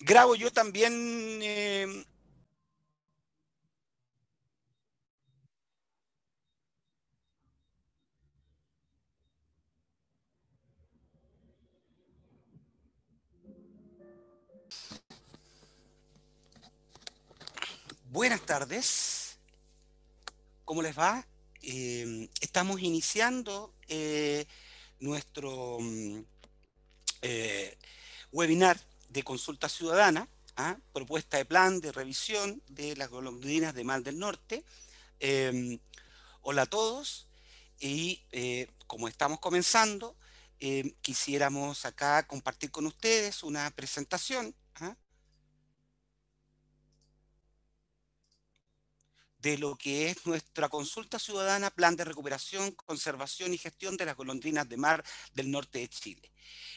grabo yo también em, Buenas tardes. ¿Cómo les va? Em, estamos iniciando eh, nuestro mm, eh, webinar de consulta ciudadana, a ¿ah? propuesta de plan de revisión de las golondrinas de Mal del Norte. Em, hola a todos, y eh, como estamos comenzando, em, quisiéramos acá compartir con ustedes una presentación ¿ah? de lo que es nuestra consulta ciudadana, plan de recuperación, conservación y gestión de las golondrinas de mar del norte de Chile,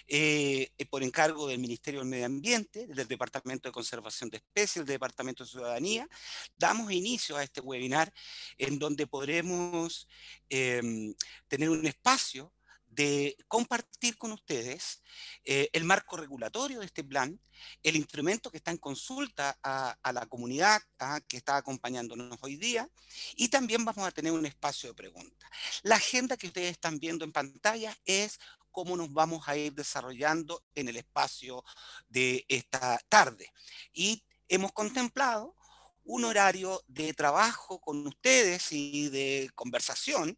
eh, eh, por encargo del Ministerio del Medio Ambiente, del Departamento de Conservación de Especies, del Departamento de Ciudadanía. Damos inicio a este webinar en donde podremos em, tener un espacio de compartir con ustedes eh, el marco regulatorio de este plan, el instrumento que está en consulta a, la comunidad ¿ah? que está acompañándonos hoy día, y también vamos a tener un espacio de preguntas. La agenda que ustedes están viendo en pantalla es cómo nos vamos a ir desarrollando en el espacio de esta tarde. Y hemos contemplado un horario de trabajo con ustedes y de conversación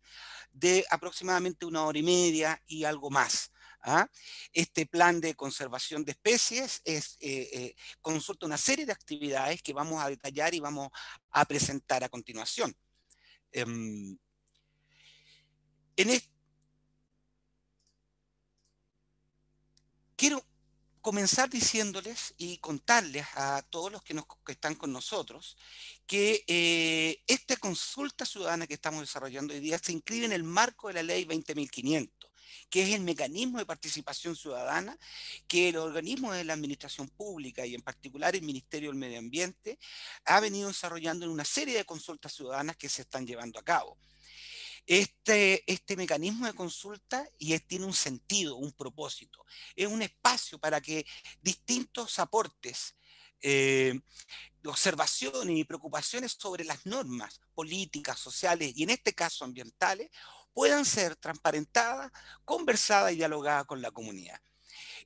de aproximadamente una hora y media y algo más. ¿ah? Este plan de conservación de especies es, eh, eh, consulta una serie de actividades que vamos a detallar y vamos a presentar a continuación. Em, en quiero comenzar diciéndoles y contarles a todos los que, nos, están con nosotros que eh, esta consulta ciudadana que estamos desarrollando hoy día se inscribe en el marco de la ley 20.500 que es el mecanismo de participación ciudadana que el organismo de la administración pública y en particular el Ministerio del Medio Ambiente ha venido desarrollando en una serie de consultas ciudadanas que se están llevando a cabo. Este, este mecanismo de consulta y tiene un sentido, un propósito. Es un espacio para que distintos aportes, eh, observaciones y preocupaciones sobre las normas políticas, sociales y en este caso ambientales puedan ser transparentadas, conversadas y dialogadas con la comunidad.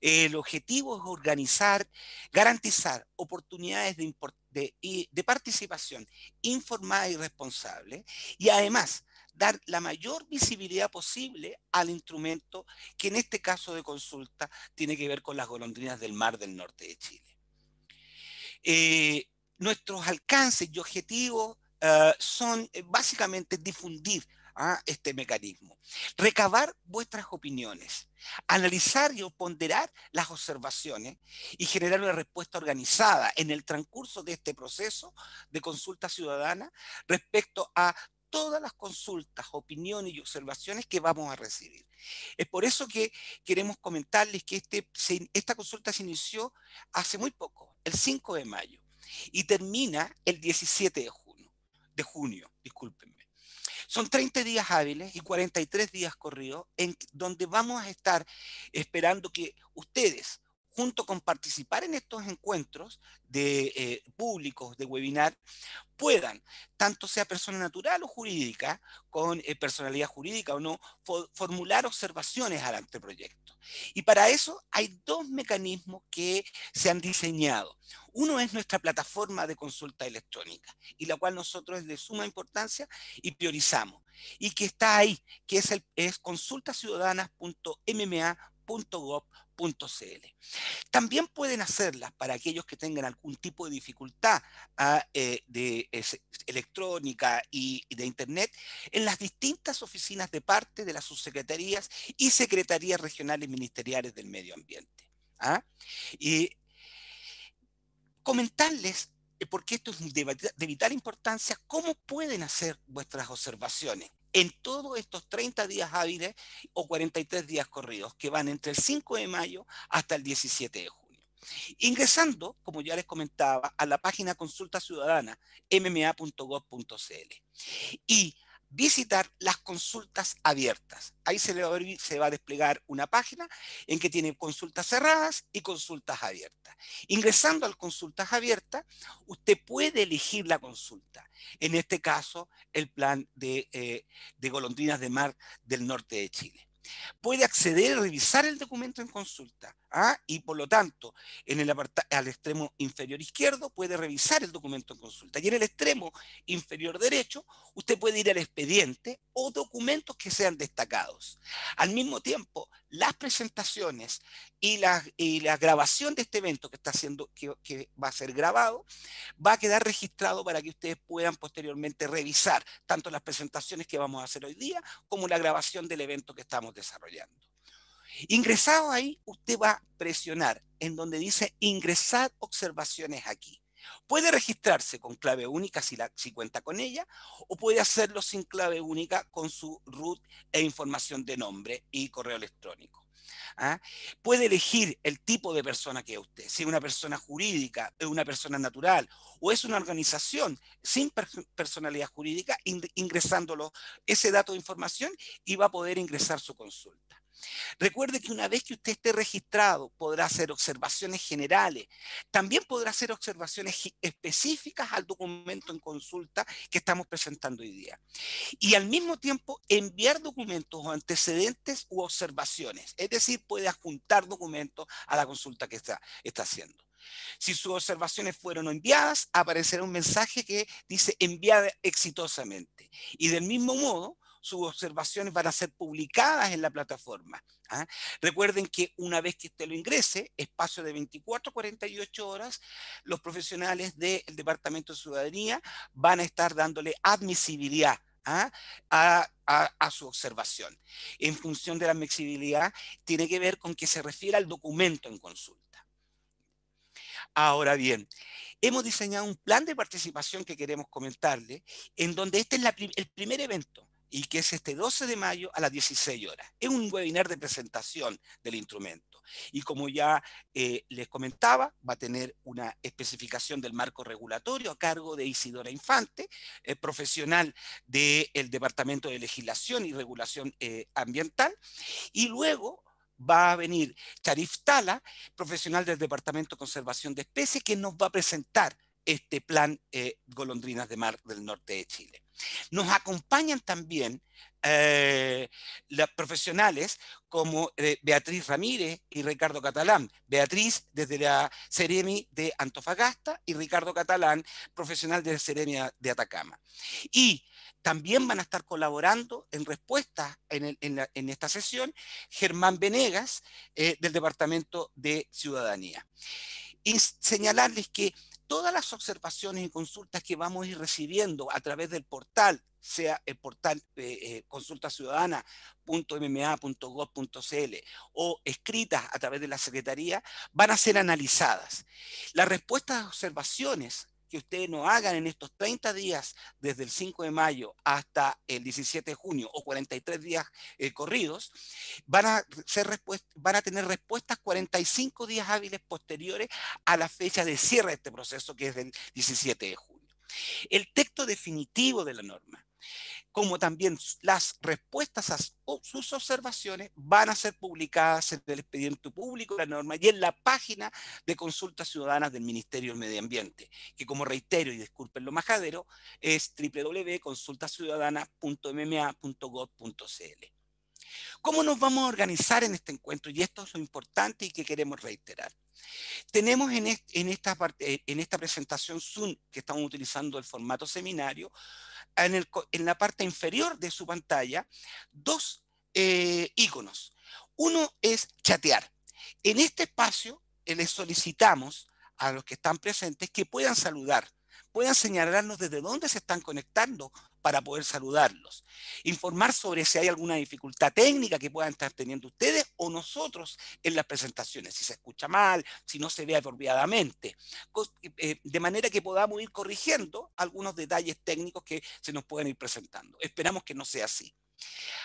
El objetivo es organizar, garantizar oportunidades de, de, de participación informada y responsable y además dar la mayor visibilidad posible al instrumento que en este caso de consulta tiene que ver con las golondrinas del mar del norte de Chile. Eh, nuestros alcances y objetivos eh, son eh, básicamente difundir ¿ah? este mecanismo. Recabar vuestras opiniones, analizar y ponderar las observaciones y generar una respuesta organizada en el transcurso de este proceso de consulta ciudadana respecto a todas las consultas, opiniones y observaciones que vamos a recibir. Es por eso que queremos comentarles que este, esta consulta se inició hace muy poco, el 5 de mayo, y termina el 17 de junio. De junio discúlpenme. Son 30 días hábiles y 43 días corridos en donde vamos a estar esperando que ustedes junto con participar en estos encuentros de eh, públicos, de webinar, puedan, tanto sea persona natural o jurídica, con eh, personalidad jurídica o no, formular observaciones al anteproyecto. Y para eso hay dos mecanismos que se han diseñado. Uno es nuestra plataforma de consulta electrónica, y la cual nosotros es de suma importancia y priorizamos, y que está ahí, que es, el, es consultaciudadanas.mma .gov.cl. También pueden hacerlas para aquellos que tengan algún tipo de dificultad ah, eh, de electrónica y, de Internet en las distintas oficinas de parte de las subsecretarías y secretarías regionales ministeriales del medio ambiente. ¿ah? Y comentarles eh, porque esto es de, vital importancia, cómo pueden hacer vuestras observaciones en todos estos 30 días hábiles o 43 días corridos, que van entre el 5 de mayo hasta el 17 de junio. Ingresando, como ya les comentaba, a la página consulta ciudadana mma.gov.cl y visitar las consultas abiertas. Ahí se, le va, a se va a desplegar una página en que tiene consultas cerradas y consultas abiertas. Ingresando al consultas abiertas, usted puede elegir la consulta. En este caso, el plan de, eh, de golondrinas de mar del norte de Chile puede acceder y revisar el documento en consulta. ¿ah? Y por lo tanto, en el al extremo inferior izquierdo puede revisar el documento en consulta. Y en el extremo inferior derecho, usted puede ir al expediente o documentos que sean destacados. Al mismo tiempo, las presentaciones y la, grabación de este evento que, está haciendo, que va a ser grabado va a quedar registrado para que ustedes puedan posteriormente revisar tanto las presentaciones que vamos a hacer hoy día como la grabación del evento que estamos desarrollando. Ingresado ahí, usted va a presionar en donde dice ingresar observaciones aquí. Puede registrarse con clave única si, cuenta con ella o puede hacerlo sin clave única con su root e información de nombre y correo electrónico. ¿ah? Puede elegir el tipo de persona que es usted, si es una persona jurídica, es una persona natural o es una organización sin personalidad jurídica, ingresándolo ese dato de información y va a poder ingresar su consulta. Recuerde que una vez que usted esté registrado, podrá hacer observaciones generales. También podrá hacer observaciones específicas al documento en consulta que estamos presentando hoy día. Y al mismo tiempo enviar documentos o antecedentes u observaciones. Es decir, puede adjuntar documentos a la consulta que está, está haciendo. Si sus observaciones fueron enviadas, aparecerá un mensaje que dice enviada exitosamente. Y del mismo modo, sus observaciones van a ser publicadas en la plataforma. ¿ah? Recuerden que una vez que usted lo ingrese, espacio de 24 a 48 horas, los profesionales del Departamento de Ciudadanía van a estar dándole admisibilidad ¿ah? a, su observación. En función de la admisibilidad, tiene que ver con que se refiere al documento en consulta. Ahora bien, hemos diseñado un plan de participación que queremos comentarle, en donde este es el primer evento y que es este 12 de mayo a las 16 horas. Es un webinar de presentación del instrumento. Y como ya eh, les comentaba, va a tener una especificación del marco regulatorio a cargo de Isidora Infante, eh, profesional del Departamento de Legislación y Regulación eh, Ambiental. Y luego va a venir Charif Tala, profesional del Departamento de Conservación de Especies, que nos va a presentar este plan eh, Golondrinas de Mar del Norte de Chile. Nos acompañan también eh, las profesionales como eh, Beatriz Ramírez y Ricardo Catalán. Beatriz desde la Ceremi de Antofagasta y Ricardo Catalán, profesional de la Ceremi de Atacama. Y también van a estar colaborando en respuesta en, esta sesión Germán Venegas del Departamento de Ciudadanía. Y señalarles que todas las observaciones y consultas que vamos a ir recibiendo a través del portal, sea el portal eh, eh consultaciudadana.mma.gov.cl o escritas a través de la Secretaría, van a ser analizadas. Las respuestas a observaciones que ustedes no hagan en estos 30 días, desde el 5 de mayo hasta el 17 de junio, o 43 días eh, corridos, van a, ser van a tener respuestas 45 días hábiles posteriores a la fecha de cierre de este proceso, que es el 17 de junio. El texto definitivo de la norma como también las respuestas a sus observaciones van a ser publicadas en el expediente público, la norma y en la página de consultas ciudadanas del Ministerio del Medio Ambiente, que como reitero y disculpen lo majadero, es www.consultaciudadana.mma.gov.cl. ¿Cómo nos vamos a organizar en este encuentro? Y esto es lo importante y que queremos reiterar. Tenemos en, eh, esta, presentación Zoom, que estamos utilizando el formato seminario, en, la parte inferior de su pantalla, dos eh, iconos. Uno es chatear. En este espacio eh, les solicitamos a los que están presentes que puedan saludar puedan señalarnos desde dónde se están conectando para poder saludarlos. Informar sobre si hay alguna dificultad técnica que puedan estar teniendo ustedes o nosotros en las presentaciones, si se escucha mal, si no se ve apropiadamente, eh, eh, de manera que podamos ir corrigiendo algunos detalles técnicos que se nos pueden ir presentando. Esperamos que no sea así.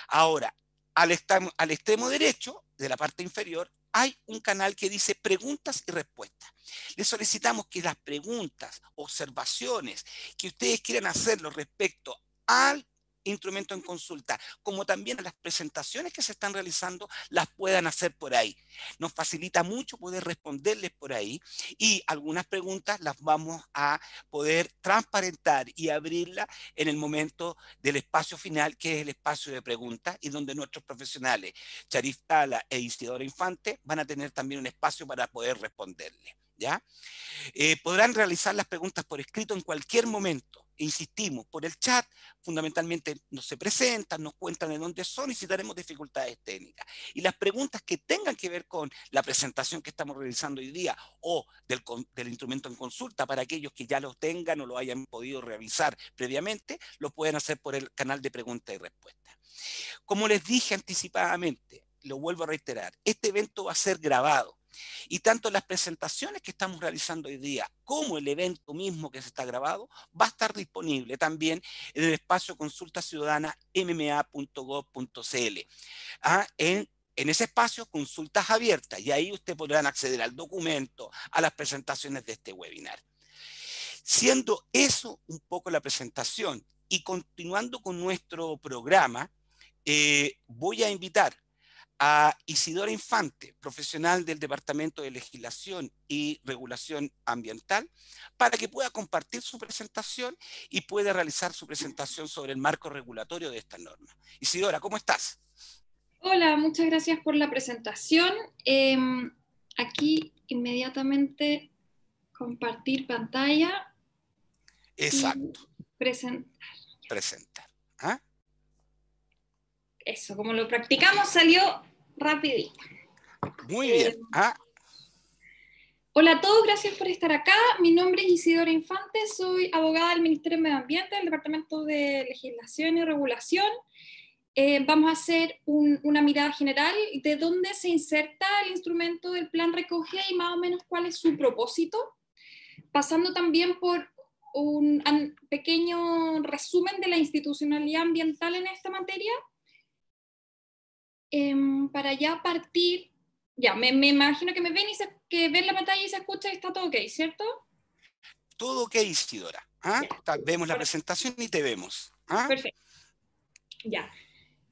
Ahora, al, al extremo derecho de la parte inferior hay un canal que dice preguntas y respuestas. Les solicitamos que las preguntas, observaciones que ustedes quieran hacerlo respecto al instrumento en consulta, como también las presentaciones que se están realizando las puedan hacer por ahí. Nos facilita mucho poder responderles por ahí y algunas preguntas las vamos a poder transparentar y abrirla en el momento del espacio final, que es el espacio de preguntas y donde nuestros profesionales, Charif Tala e Isidora Infante, van a tener también un espacio para poder responderle. ¿ya? Eh, podrán realizar las preguntas por escrito en cualquier momento e insistimos, por el chat, fundamentalmente nos se presentan, nos cuentan de dónde son y si tenemos dificultades técnicas. Y las preguntas que tengan que ver con la presentación que estamos realizando hoy día o del, instrumento en consulta para aquellos que ya lo tengan o lo hayan podido revisar previamente, lo pueden hacer por el canal de preguntas y respuestas. Como les dije anticipadamente, lo vuelvo a reiterar, este evento va a ser grabado y tanto las presentaciones que estamos realizando hoy día como el evento mismo que se está grabado va a estar disponible también en el espacio consulta ciudadana mma.gov.cl. Ah, en ese espacio, consultas abiertas, y ahí ustedes podrán acceder al documento, a las presentaciones de este webinar. Siendo eso un poco la presentación y continuando con nuestro programa, eh, voy a invitar a Isidora Infante, profesional del Departamento de Legislación y Regulación Ambiental, para que pueda compartir su presentación y pueda realizar su presentación sobre el marco regulatorio de esta norma. Isidora, ¿cómo estás? Hola, muchas gracias por la presentación. Em, aquí inmediatamente compartir pantalla. Exacto. presentar. Presentar. ¿ah? Eso, como lo practicamos, salió rapidita. Muy bien. Eh, ah. Hola a todos, gracias por estar acá. Mi nombre es Isidora Infante, soy abogada del Ministerio de Medio Ambiente, del Departamento de Legislación y Regulación. Eh, vamos a hacer una mirada general de dónde se inserta el instrumento del plan recoge y más o menos cuál es su propósito, pasando también por un pequeño resumen de la institucionalidad ambiental en esta materia Em, para ya partir, ya, me, imagino que me ven y que ven la pantalla y se escucha y está todo ok, ¿cierto? Todo ok, Isidora. ¿ah? vemos la presentación y te vemos. ¿ah? Perfecto. Ya.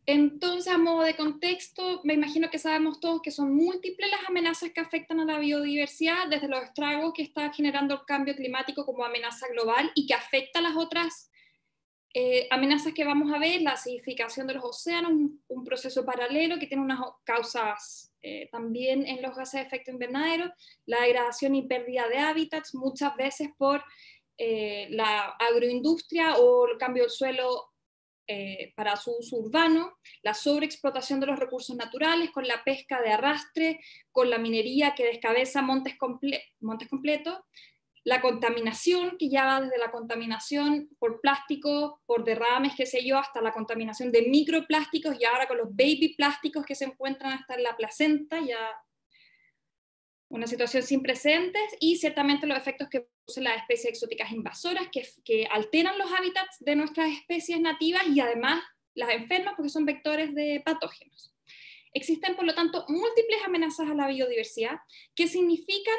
Entonces, a modo de contexto, me imagino que sabemos todos que son múltiples las amenazas que afectan a la biodiversidad, desde los estragos que está generando el cambio climático como amenaza global y que afecta a las otras eh, amenazas que vamos a ver, la acidificación de los océanos, un, proceso paralelo que tiene unas causas eh, también en los gases de efecto invernadero, la degradación y pérdida de hábitats, muchas veces por eh, la agroindustria o el cambio del suelo para su uso urbano, la sobreexplotación de los recursos naturales con la pesca de arrastre, con la minería que descabeza montes completos, la contaminación, que ya va desde la contaminación por plástico, por derrames, qué sé yo, hasta la contaminación de microplásticos y ahora con los baby plásticos que se encuentran hasta en la placenta, ya una situación sin precedentes y ciertamente los efectos que producen las especies exóticas invasoras que, que alteran los hábitats de nuestras especies nativas y además las enfermas porque son vectores de patógenos. Existen, por lo tanto, múltiples amenazas a la biodiversidad que significan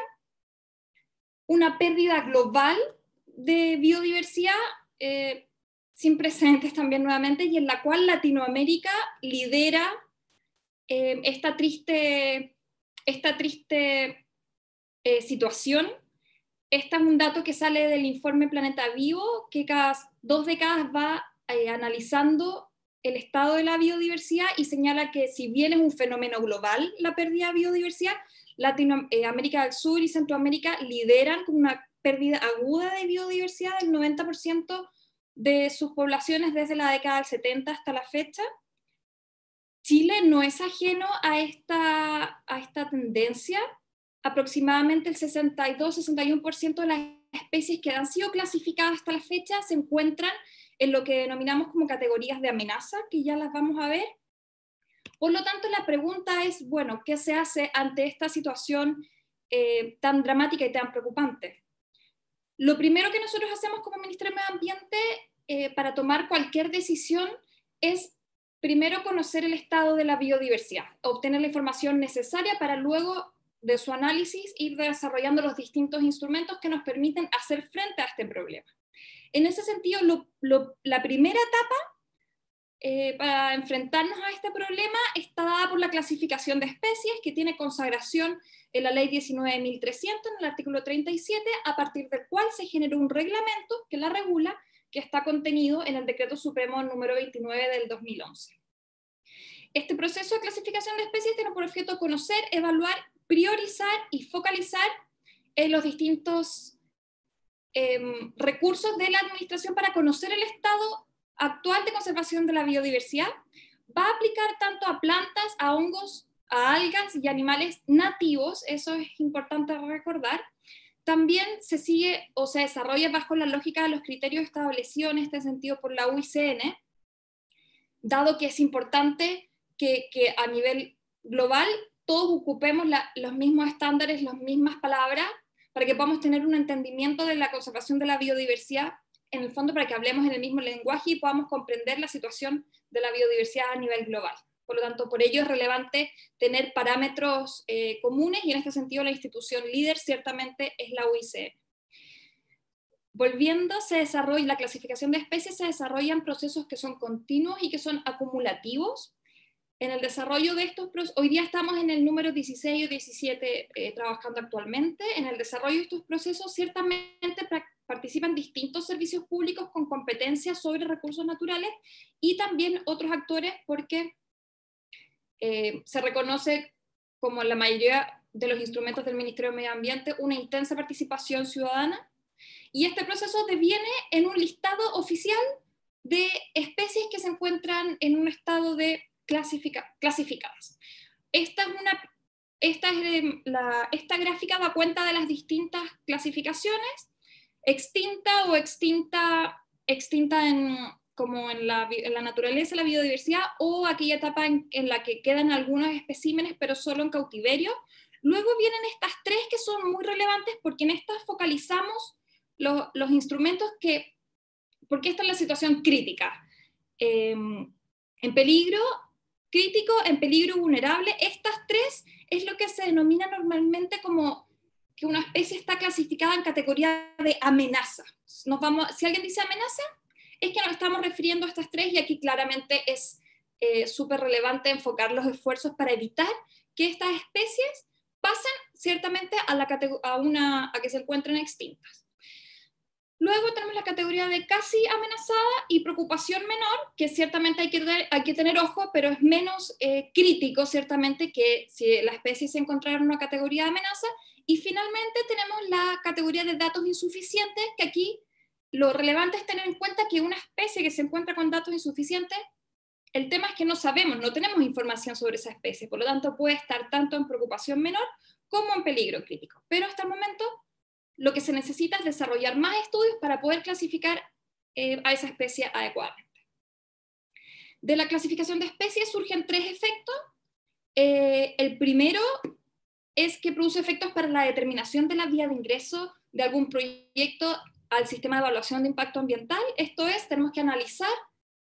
una pérdida global de biodiversidad eh, sin precedentes también nuevamente y en la cual Latinoamérica lidera eh, esta triste, esta triste eh, situación. Este es un dato que sale del informe Planeta Vivo, que cada dos décadas va analizando el estado de la biodiversidad y señala que si bien es un fenómeno global la pérdida de biodiversidad, Latinoamérica eh, del Sur y Centroamérica lideran con una pérdida aguda de biodiversidad del 90% de sus poblaciones desde la década del 70 hasta la fecha. Chile no es ajeno a esta, a esta tendencia. Aproximadamente el 62-61% de las especies que han sido clasificadas hasta la fecha se encuentran en lo que denominamos como categorías de amenaza, que ya las vamos a ver, por lo tanto, la pregunta es, bueno, ¿qué se hace ante esta situación eh, tan dramática y tan preocupante? Lo primero que nosotros hacemos como Ministerio de Medio Ambiente eh, para tomar cualquier decisión es primero conocer el estado de la biodiversidad, obtener la información necesaria para luego de su análisis ir desarrollando los distintos instrumentos que nos permiten hacer frente a este problema. En ese sentido, la primera etapa eh, para enfrentarnos a este problema está dada por la clasificación de especies que tiene consagración en la ley 19.300 en el artículo 37, a partir del cual se generó un reglamento que la regula, que está contenido en el decreto supremo número 29 del 2011. Este proceso de clasificación de especies tiene por objeto conocer, evaluar, priorizar y focalizar en los distintos em, recursos de la administración para conocer el estado actual de conservación de la biodiversidad va a aplicar tanto a plantas, a hongos, a algas y animales nativos, eso es importante recordar. También se sigue o se desarrolla bajo la lógica de los criterios establecidos en este sentido por la UICN, dado que es importante que, a nivel global todos ocupemos los mismos estándares, las mismas palabras, para que podamos tener un entendimiento de la conservación de la biodiversidad en el fondo para que hablemos en el mismo lenguaje y podamos comprender la situación de la biodiversidad a nivel global. Por lo tanto, por ello es relevante tener parámetros eh, comunes y en este sentido la institución líder ciertamente es la UICN. E. Volviendo, se desarrolla, la clasificación de especies se desarrollan procesos que son continuos y que son acumulativos, en el desarrollo de estos procesos, hoy día estamos en el número 16 o 17 eh, trabajando actualmente, en el desarrollo de estos procesos ciertamente participan distintos servicios públicos con competencias sobre recursos naturales y también otros actores porque eh, se reconoce como la mayoría de los instrumentos del Ministerio de Medio Ambiente una intensa participación ciudadana y este proceso deviene en un listado oficial de especies que se encuentran en un estado de clasifica, clasificadas. Esta, es una, es eh, la, esta gráfica da cuenta de las distintas clasificaciones, extinta o extinta, extinta en, como en la, naturaleza, la biodiversidad, o aquella etapa en, la que quedan algunos especímenes, pero solo en cautiverio. Luego vienen estas tres que son muy relevantes porque en estas focalizamos los, los instrumentos que, porque esta es la situación crítica, em, en peligro crítico, en peligro vulnerable, estas tres es lo que se denomina normalmente como que una especie está clasificada en categoría de amenaza. Nos vamos, si alguien dice amenaza, es que nos estamos refiriendo a estas tres y aquí claramente es eh, súper relevante enfocar los esfuerzos para evitar que estas especies pasen ciertamente a, la una, a que se encuentren extintas. Luego tenemos la categoría de casi amenazada y preocupación menor, que ciertamente hay que, tener, ojo, pero es menos eh, crítico, ciertamente, que si la especie se encontrara en una categoría de amenaza. Y finalmente tenemos la categoría de datos insuficientes, que aquí lo relevante es tener en cuenta que una especie que se encuentra con datos insuficientes, el tema es que no sabemos, no tenemos información sobre esa especie, por lo tanto puede estar tanto en preocupación menor como en peligro crítico. Pero hasta el momento lo que se necesita es desarrollar más estudios para poder clasificar eh, a esa especie adecuadamente. De la clasificación de especies surgen tres efectos. Eh, el primero es que produce efectos para la determinación de la vía de ingreso de algún proyecto al sistema de evaluación de impacto ambiental. Esto es, tenemos que analizar,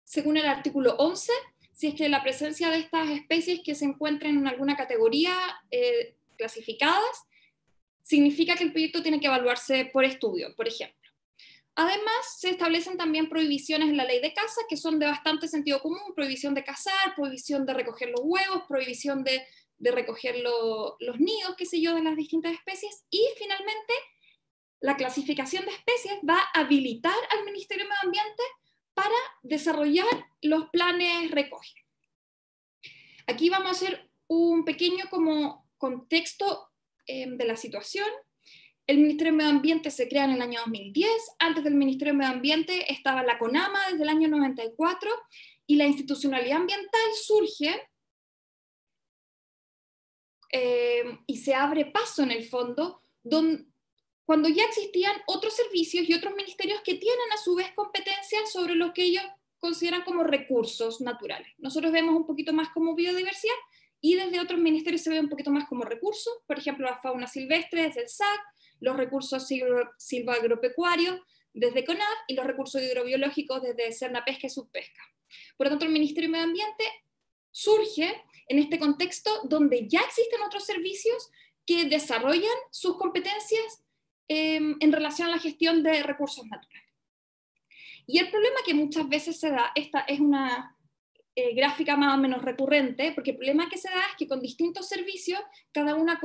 según el artículo 11, si es que la presencia de estas especies que se encuentran en alguna categoría eh, clasificadas significa que el proyecto tiene que evaluarse por estudio, por ejemplo. Además, se establecen también prohibiciones en la ley de caza que son de bastante sentido común, prohibición de cazar, prohibición de recoger los huevos, prohibición de, recoger los nidos, qué sé yo, de las distintas especies. Y finalmente, la clasificación de especies va a habilitar al Ministerio de Medio Ambiente para desarrollar los planes recoge. Aquí vamos a hacer un pequeño como contexto Em, de la situación. El Ministerio de Medio Ambiente se crea en el año 2010. Antes del Ministerio de Medio Ambiente estaba la CONAMA desde el año 94 y la institucionalidad ambiental surge em, y se abre paso en el fondo don, cuando ya existían otros servicios y otros ministerios que tienen a su vez competencias sobre lo que ellos consideran como recursos naturales. Nosotros vemos un poquito más como biodiversidad y desde otros ministerios se ve un poquito más como recursos, por ejemplo, la fauna silvestre desde el SAC, los recursos silvagropecuarios desde CONAF y los recursos hidrobiológicos desde Cerna Pesca y Subpesca. Por lo tanto, el Ministerio de Medio Ambiente surge en este contexto donde ya existen otros servicios que desarrollan sus competencias em, en relación a la gestión de recursos naturales. Y el problema que muchas veces se da, esta es una eh, gráfica más o menos recurrente, porque el problema que se da es que con distintos servicios, cada, uno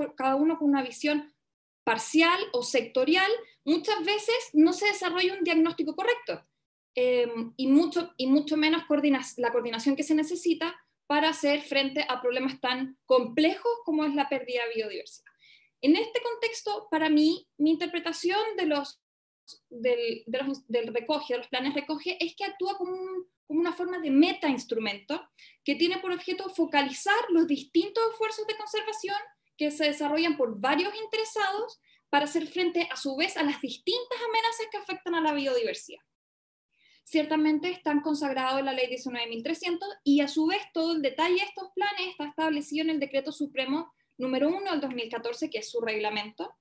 con una visión parcial o sectorial, muchas veces no se desarrolla un diagnóstico correcto em, y, mucho, y mucho menos la coordinación que se necesita para hacer frente a problemas tan complejos como es la pérdida de biodiversidad. En este contexto, para mí, mi interpretación de los del, de los, recoge, de los planes recoge, es que actúa como, como una forma de meta-instrumento que tiene por objeto focalizar los distintos esfuerzos de conservación que se desarrollan por varios interesados para hacer frente a su vez a las distintas amenazas que afectan a la biodiversidad. Ciertamente están consagrados en la Ley 19.300 y a su vez todo el detalle de estos planes está establecido en el Decreto Supremo número 1 del 2014, que es su reglamento,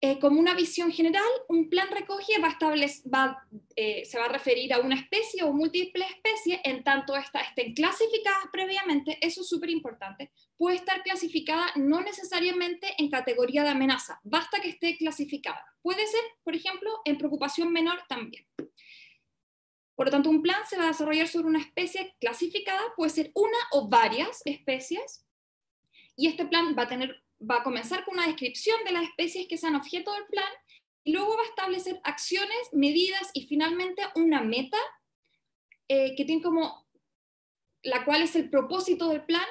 eh, como una visión general, un plan recoge va, eh, se va a referir a una especie o múltiples especies, en tanto estas estén clasificadas previamente, eso es súper importante, puede estar clasificada no necesariamente en categoría de amenaza, basta que esté clasificada. Puede ser, por ejemplo, en preocupación menor también. Por lo tanto, un plan se va a desarrollar sobre una especie clasificada, puede ser una o varias especies, y este plan va a tener va a comenzar con una descripción de las especies que sean objeto del plan y luego va a establecer acciones, medidas y finalmente una meta eh, que tiene como la cual es el propósito del plan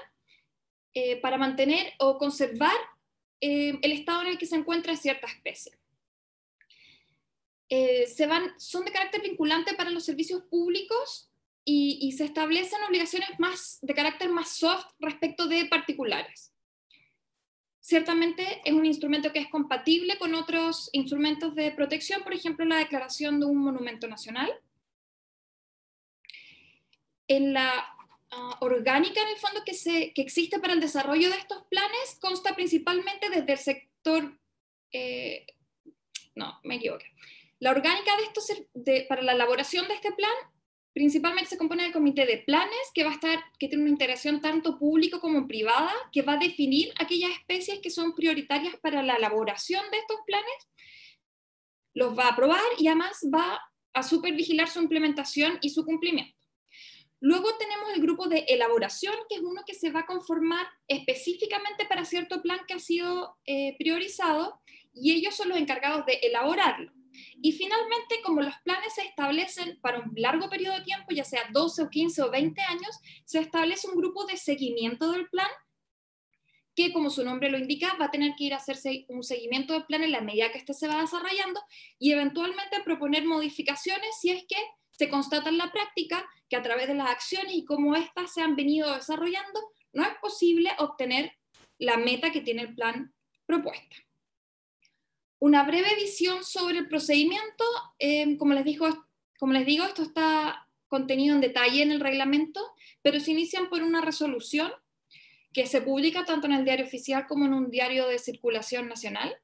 eh, para mantener o conservar eh, el estado en el que se encuentra cierta especie. son de carácter vinculante para los servicios públicos y, se establecen obligaciones de carácter más soft respecto de particulares ciertamente es un instrumento que es compatible con otros instrumentos de protección, por ejemplo, la declaración de un monumento nacional. En la ah, orgánica, en el fondo, que, existe para el desarrollo de estos planes, consta principalmente desde el sector... Eh, no, me equivoqué. La orgánica de para la elaboración de este plan Principalmente se compone del comité de planes, que va a estar, que tiene una integración tanto pública como privada, que va a definir aquellas especies que son prioritarias para la elaboración de estos planes, los va a aprobar y además va a supervigilar su implementación y su cumplimiento. Luego tenemos el grupo de elaboración, que es uno que se va a conformar específicamente para cierto plan que ha sido eh, priorizado, y ellos son los encargados de elaborarlo. Y finalmente, como los planes se establecen para un largo periodo de tiempo, ya sea 12 o 15 o 20 años, se establece un grupo de seguimiento del plan que, como su nombre lo indica, va a tener que ir a hacerse un seguimiento del plan en la medida que éste se va desarrollando y eventualmente proponer modificaciones si es que se constata en la práctica que a través de las acciones y cómo éstas se han venido desarrollando, no es posible obtener la meta que tiene el plan propuesta una breve visión sobre el procedimiento. Em, como, les digo, como les digo, esto está contenido en detalle en el reglamento, pero se inician por una resolución que se publica tanto en el diario oficial como en un diario de circulación nacional.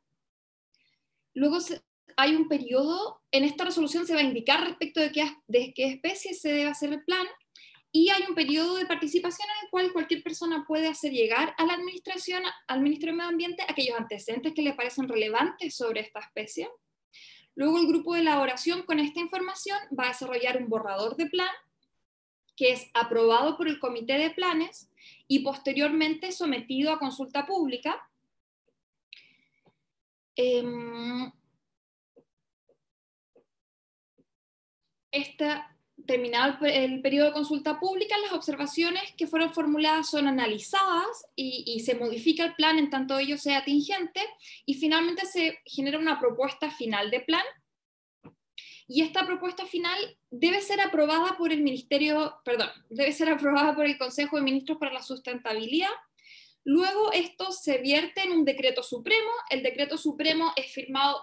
Luego hay un periodo, en esta resolución se va a indicar respecto de qué, de qué especie se debe hacer el plan y hay un periodo de participación en el cual cualquier persona puede hacer llegar a la administración, al Ministerio de Medio Ambiente, aquellos antecedentes que le parecen relevantes sobre esta especie. Luego el grupo de elaboración con esta información va a desarrollar un borrador de plan que es aprobado por el Comité de Planes y posteriormente sometido a consulta pública. Eh, esta terminado el, el, periodo de consulta pública, las observaciones que fueron formuladas son analizadas y, se modifica el plan en tanto ello sea atingente y finalmente se genera una propuesta final de plan y esta propuesta final debe ser aprobada por el Ministerio, perdón, debe ser aprobada por el Consejo de Ministros para la Sustentabilidad. Luego esto se vierte en un decreto supremo, el decreto supremo es firmado,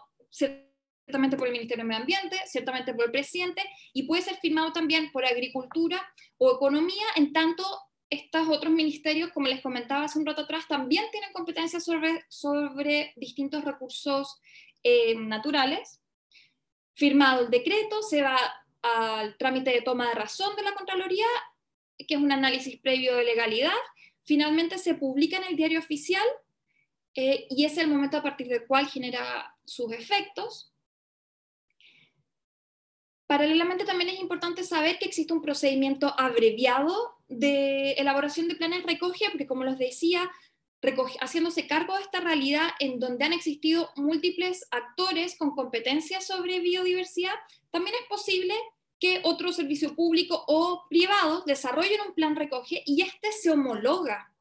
ciertamente por el Ministerio de Medio Ambiente, ciertamente por el presidente, y puede ser firmado también por Agricultura o Economía, en tanto estos otros ministerios, como les comentaba hace un rato atrás, también tienen competencias sobre, sobre distintos recursos eh, naturales. Firmado el decreto, se va al trámite de toma de razón de la Contraloría, que es un análisis previo de legalidad. Finalmente se publica en el diario oficial eh, y es el momento a partir del cual genera sus efectos. Paralelamente también es importante saber que existe un procedimiento abreviado de elaboración de planes recoge porque como les decía, haciéndose cargo de esta realidad en donde han existido múltiples actores con competencias sobre biodiversidad, también es posible que otro servicio público o privado desarrolle un plan recoge y este se homologa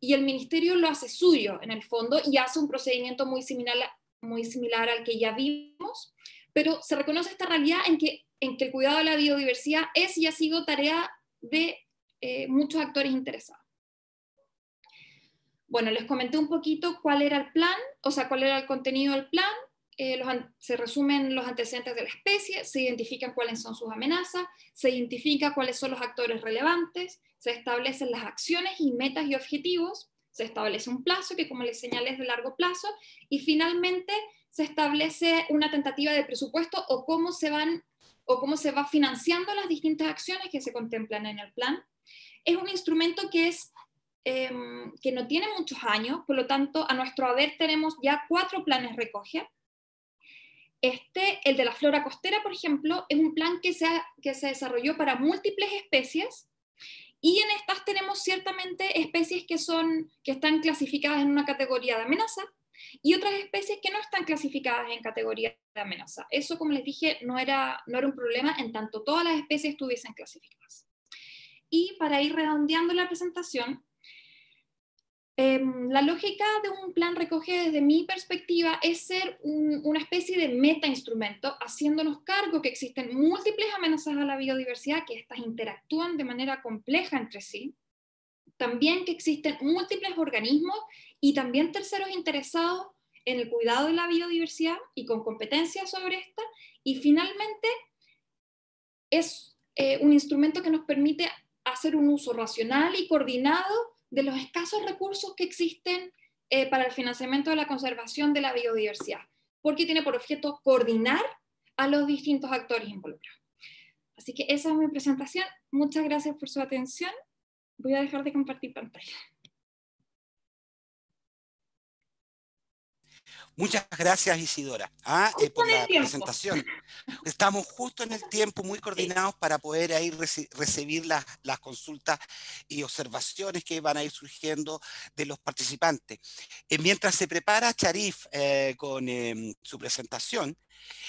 y el ministerio lo hace suyo en el fondo y hace un procedimiento muy similar, muy similar al que ya vimos, pero se reconoce esta realidad en que, el cuidado de la biodiversidad es y ha sido tarea de eh, muchos actores interesados. Bueno, les comenté un poquito cuál era el plan, o sea, cuál era el contenido del plan. Eh, se resumen los antecedentes de la especie, se identifican cuáles son sus amenazas, se identifica cuáles son los actores relevantes, se establecen las acciones y metas y objetivos, se establece un plazo que, como les señalé, es de largo plazo y finalmente se establece una tentativa de presupuesto o cómo se van o cómo se va financiando las distintas acciones que se contemplan en el plan. Es un instrumento que es em, que no tiene muchos años, por lo tanto, a nuestro haber tenemos ya cuatro planes recoge. Este, el de la flora costera, por ejemplo, es un plan que que se desarrolló para múltiples especies y en estas tenemos ciertamente especies que, son, que están clasificadas en una categoría de amenaza y otras especies que no están clasificadas en categoría de amenaza. Eso, como les dije, no era, no era un problema en tanto todas las especies estuviesen clasificadas. Y para ir redondeando la presentación, Em, la lógica de un plan recoge desde mi perspectiva es ser una especie de meta-instrumento, haciéndonos cargo que existen múltiples amenazas a la biodiversidad, que estas interactúan de manera compleja entre sí, también que existen múltiples organismos y también terceros interesados en el cuidado de la biodiversidad y con competencias sobre esta, y finalmente es eh, un instrumento que nos permite hacer un uso racional y coordinado de los escasos recursos que existen eh, para el financiamiento de la conservación de la biodiversidad, porque tiene por objeto coordinar a los distintos actores involucrados. Así que esa es mi presentación. Muchas gracias por su atención. Voy a dejar de compartir pantalla. Muchas gracias, Isidora, ¿ah? eh, por la presentación. Estamos justo en el tiempo, muy coordinados para poder ahí recibir las, consultas y observaciones que van a ir surgiendo de los participantes. Eh, mientras se prepara Charif eh, con em, su presentación,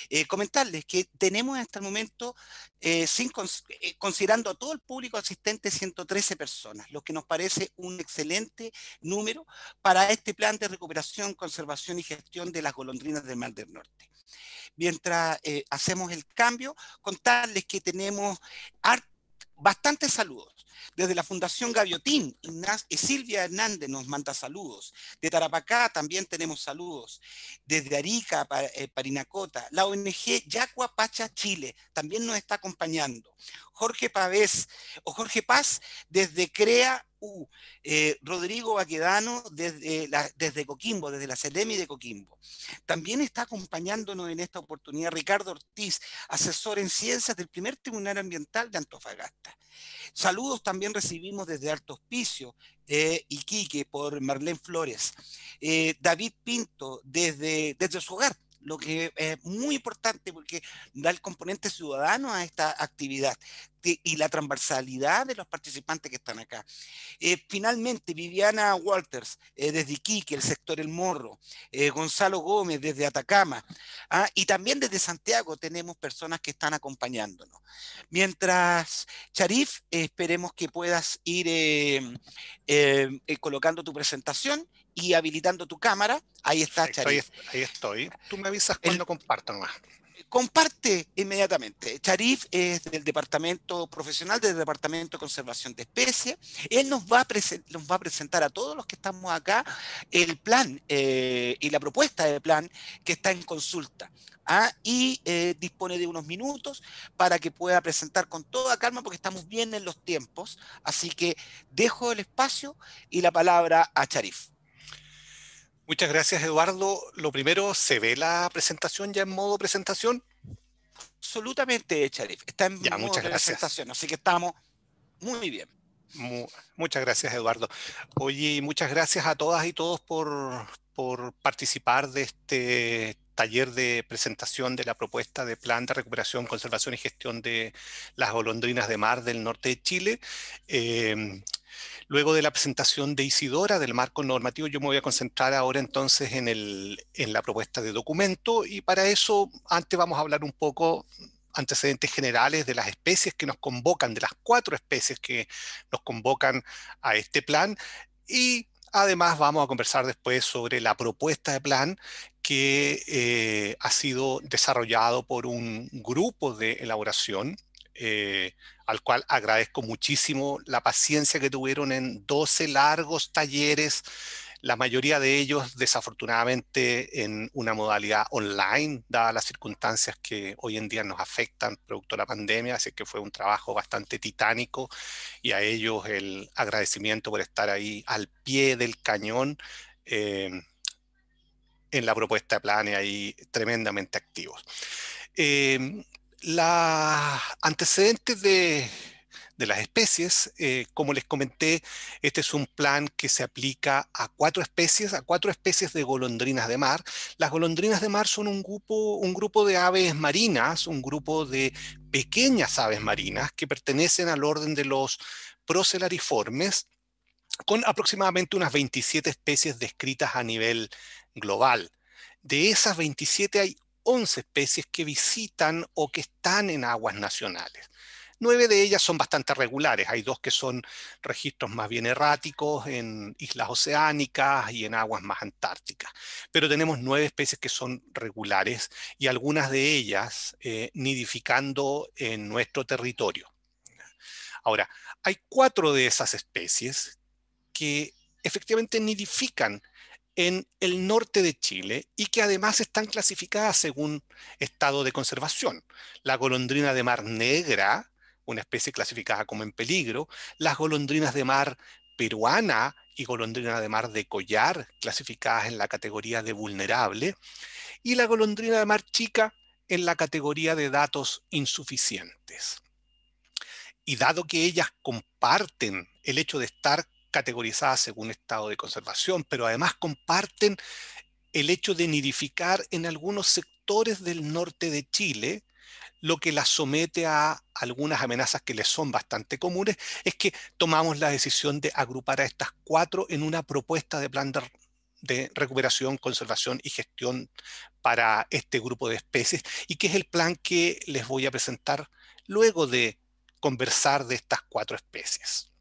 eh, comentarles que tenemos hasta el momento, eh, sin eh, considerando a todo el público asistente, 113 personas, lo que nos parece un excelente número para este plan de recuperación, conservación y gestión de las golondrinas del Mar del Norte. Mientras hacemos el cambio, contarles que tenemos bastantes saludos. Desde la Fundación Gaviotín, y eh, Silvia Hernández nos manda saludos. De Tarapacá también tenemos saludos. Desde Arica, eh, Parinacota, la ONG Yacua Pacha Chile también nos está acompañando. Jorge Pavés o Jorge Paz desde CREA U, eh, Rodrigo Baquedano desde, eh, desde Coquimbo, desde la CELEMI de Coquimbo. También está acompañándonos en esta oportunidad Ricardo Ortiz, asesor en ciencias del primer Tribunal Ambiental de Antofagasta. Saludos también recibimos desde Alto Hospicio, eh, Iquique, por Marlene Flores. David Pinto, desde, desde su hogar, lo que es muy importante porque da el componente ciudadano a esta actividad y la transversalidad de los participantes que están acá. Eh, finalmente, Viviana Walters, eh, desde Iquique, el sector El Morro, eh, Gonzalo Gómez, desde Atacama, ah, y también desde Santiago tenemos personas que están acompañándonos. Mientras, Charif, esperemos que puedas ir colocando tu presentación y habilitando tu cámara. Ahí está, Charif, ahí estoy. Tú me avisas cuando comparto nomás. Comparte inmediatamente. Charif es del departamento profesional, del departamento de conservación de especies. Él nos va a, presentar a todos los que estamos acá el plan eh, y la propuesta de plan que está en consulta. ¿ah? Y eh, dispone de unos minutos para que pueda presentar con toda calma porque estamos bien en los tiempos. Así que dejo el espacio y la palabra a Charif. Muchas gracias, Eduardo. Lo primero, ¿se ve la presentación ya en modo presentación? Absolutamente, Charif. Está en modo presentación, así que estamos muy bien. muchas gracias, Eduardo. Oye, muchas gracias a todas y todos por, por participar de este taller de presentación de la propuesta de plan de recuperación, conservación y gestión de las golondrinas de mar del norte de Chile. Eh, Luego de la presentación de Isidora del marco normativo, yo me voy a concentrar ahora entonces en, la propuesta de documento y para eso antes vamos a hablar un poco antecedentes generales de las especies que nos convocan, de las cuatro especies que nos convocan a este plan y además vamos a conversar después sobre la propuesta de plan que eh, ha sido desarrollado por un grupo de elaboración eh, al cual agradezco muchísimo la paciencia que tuvieron en 12 largos talleres, la mayoría de ellos desafortunadamente en una modalidad online, dadas las circunstancias que hoy en día nos afectan producto de la pandemia, así que fue un trabajo bastante titánico y a ellos el agradecimiento por estar ahí al pie del cañón. Eh, en la propuesta de y ahí tremendamente activos. Eh, los antecedentes de, las especies, eh, como les comenté, este es un plan que se aplica a cuatro especies, a cuatro especies de golondrinas de mar. Las golondrinas de mar son un grupo, un grupo de aves marinas, un grupo de pequeñas aves marinas que pertenecen al orden de los procelariformes, con aproximadamente unas 27 especies descritas a nivel global. De esas 27 hay 11 especies que visitan o que están en aguas nacionales. Nueve de ellas son bastante regulares, hay dos que son registros más bien erráticos en islas oceánicas y en aguas más antárticas, pero tenemos nueve especies que son regulares y algunas de ellas eh, nidificando en nuestro territorio. Ahora, hay cuatro de esas especies que efectivamente nidifican en el norte de Chile y que además están clasificadas según estado de conservación. La golondrina de mar negra, una especie clasificada como en peligro, las golondrinas de mar peruana y golondrina de mar de collar, clasificadas en la categoría de vulnerable, y la golondrina de mar chica en la categoría de datos insuficientes. Y dado que ellas comparten el hecho de estar categorizadas según estado de conservación, pero además comparten el hecho de nidificar en algunos sectores del norte de Chile, lo que las somete a algunas amenazas que les son bastante comunes, es que tomamos la decisión de agrupar a estas cuatro en una propuesta de plan de, recuperación, conservación y gestión para este grupo de especies, y que es el plan que les voy a presentar luego de conversar de estas cuatro especies.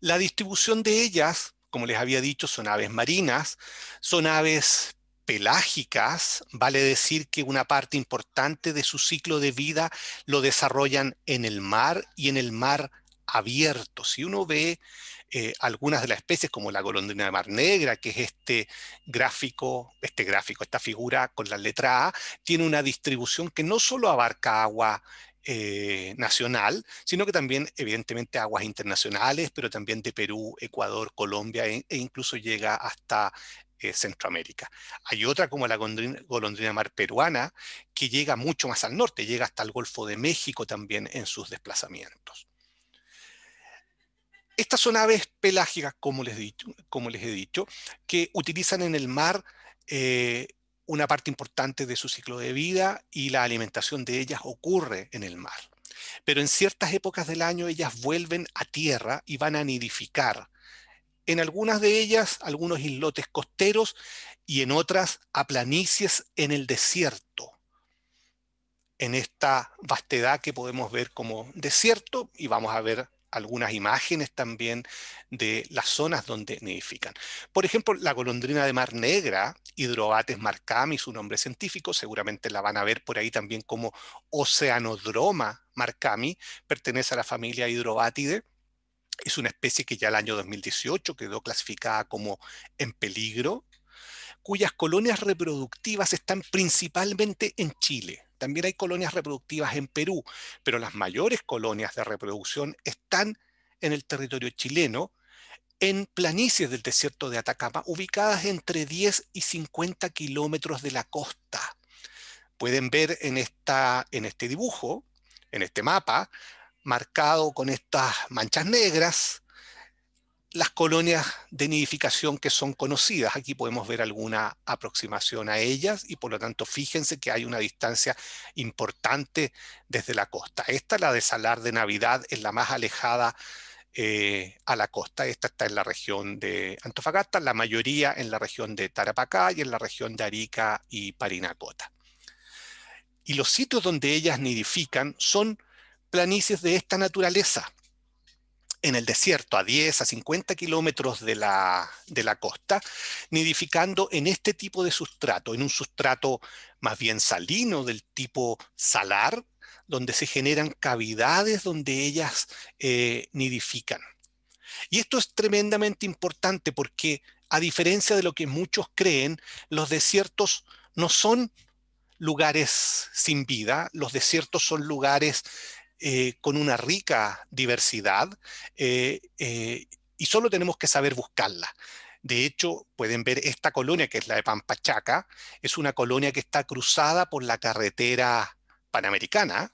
La distribución de ellas, como les había dicho, son aves marinas, son aves pelágicas, vale decir que una parte importante de su ciclo de vida lo desarrollan en el mar y en el mar abierto. Si uno ve eh, algunas de las especies, como la golondrina de mar negra, que es este gráfico, este gráfico, esta figura con la letra A, tiene una distribución que no solo abarca agua eh, nacional, sino que también, evidentemente, aguas internacionales, pero también de Perú, Ecuador, Colombia e, e incluso llega hasta eh, Centroamérica. Hay otra como la golondrina, mar peruana que llega mucho más al norte, llega hasta el Golfo de México también en sus desplazamientos. Estas son aves pelágicas, como les, he dicho, que utilizan en el mar eh, una parte importante de su ciclo de vida y la alimentación de ellas ocurre en el mar. Pero en ciertas épocas del año ellas vuelven a tierra y van a nidificar. En algunas de ellas, algunos islotes costeros y en otras a planicies en el desierto. En esta vastedad que podemos ver como desierto y vamos a ver algunas imágenes también de las zonas donde nidifican. Por ejemplo, la golondrina de mar negra, Hidrobates marcami, su nombre científico, seguramente la van a ver por ahí también como Oceanodroma marcami, pertenece a la familia Hidrobatidae, Es una especie que ya el año 2018 quedó clasificada como en peligro, cuyas colonias reproductivas están principalmente en Chile también hay colonias reproductivas en Perú, pero las mayores colonias de reproducción están en el territorio chileno, en planicies del desierto de Atacama, ubicadas entre 10 y 50 kilómetros de la costa. Pueden ver en, esta, en este dibujo, en este mapa, marcado con estas manchas negras, las colonias de nidificación que son conocidas. Aquí podemos ver alguna aproximación a ellas y por lo tanto fíjense que hay una distancia importante desde la costa. Esta, la de Salar de Navidad, es la más alejada eh, a la costa. Esta está en la región de Antofagasta, la mayoría en la región de Tarapacá y en la región de Arica y Parinacota. Y los sitios donde ellas nidifican son planicies de esta naturaleza en el desierto, a 10, a 50 kilómetros de la, de la costa, nidificando en este tipo de sustrato, en un sustrato más bien salino del tipo salar, donde se generan cavidades donde ellas eh, nidifican. Y esto es tremendamente importante porque, a diferencia de lo que muchos creen, los desiertos no son lugares sin vida, los desiertos son lugares eh, con una rica diversidad eh, eh, y solo tenemos que saber buscarla. De hecho, pueden ver esta colonia, que es la de Pampachaca, es una colonia que está cruzada por la carretera panamericana.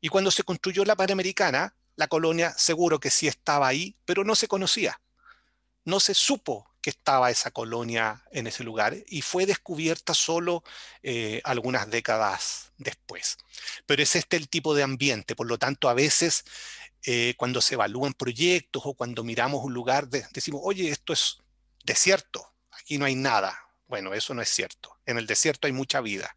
Y cuando se construyó la panamericana, la colonia seguro que sí estaba ahí, pero no se conocía. No se supo que estaba esa colonia en ese lugar y fue descubierta solo eh, algunas décadas después. Pero es este el tipo de ambiente, por lo tanto a veces eh, cuando se evalúan proyectos o cuando miramos un lugar decimos, oye, esto es desierto, aquí no hay nada. Bueno, eso no es cierto. En el desierto hay mucha vida.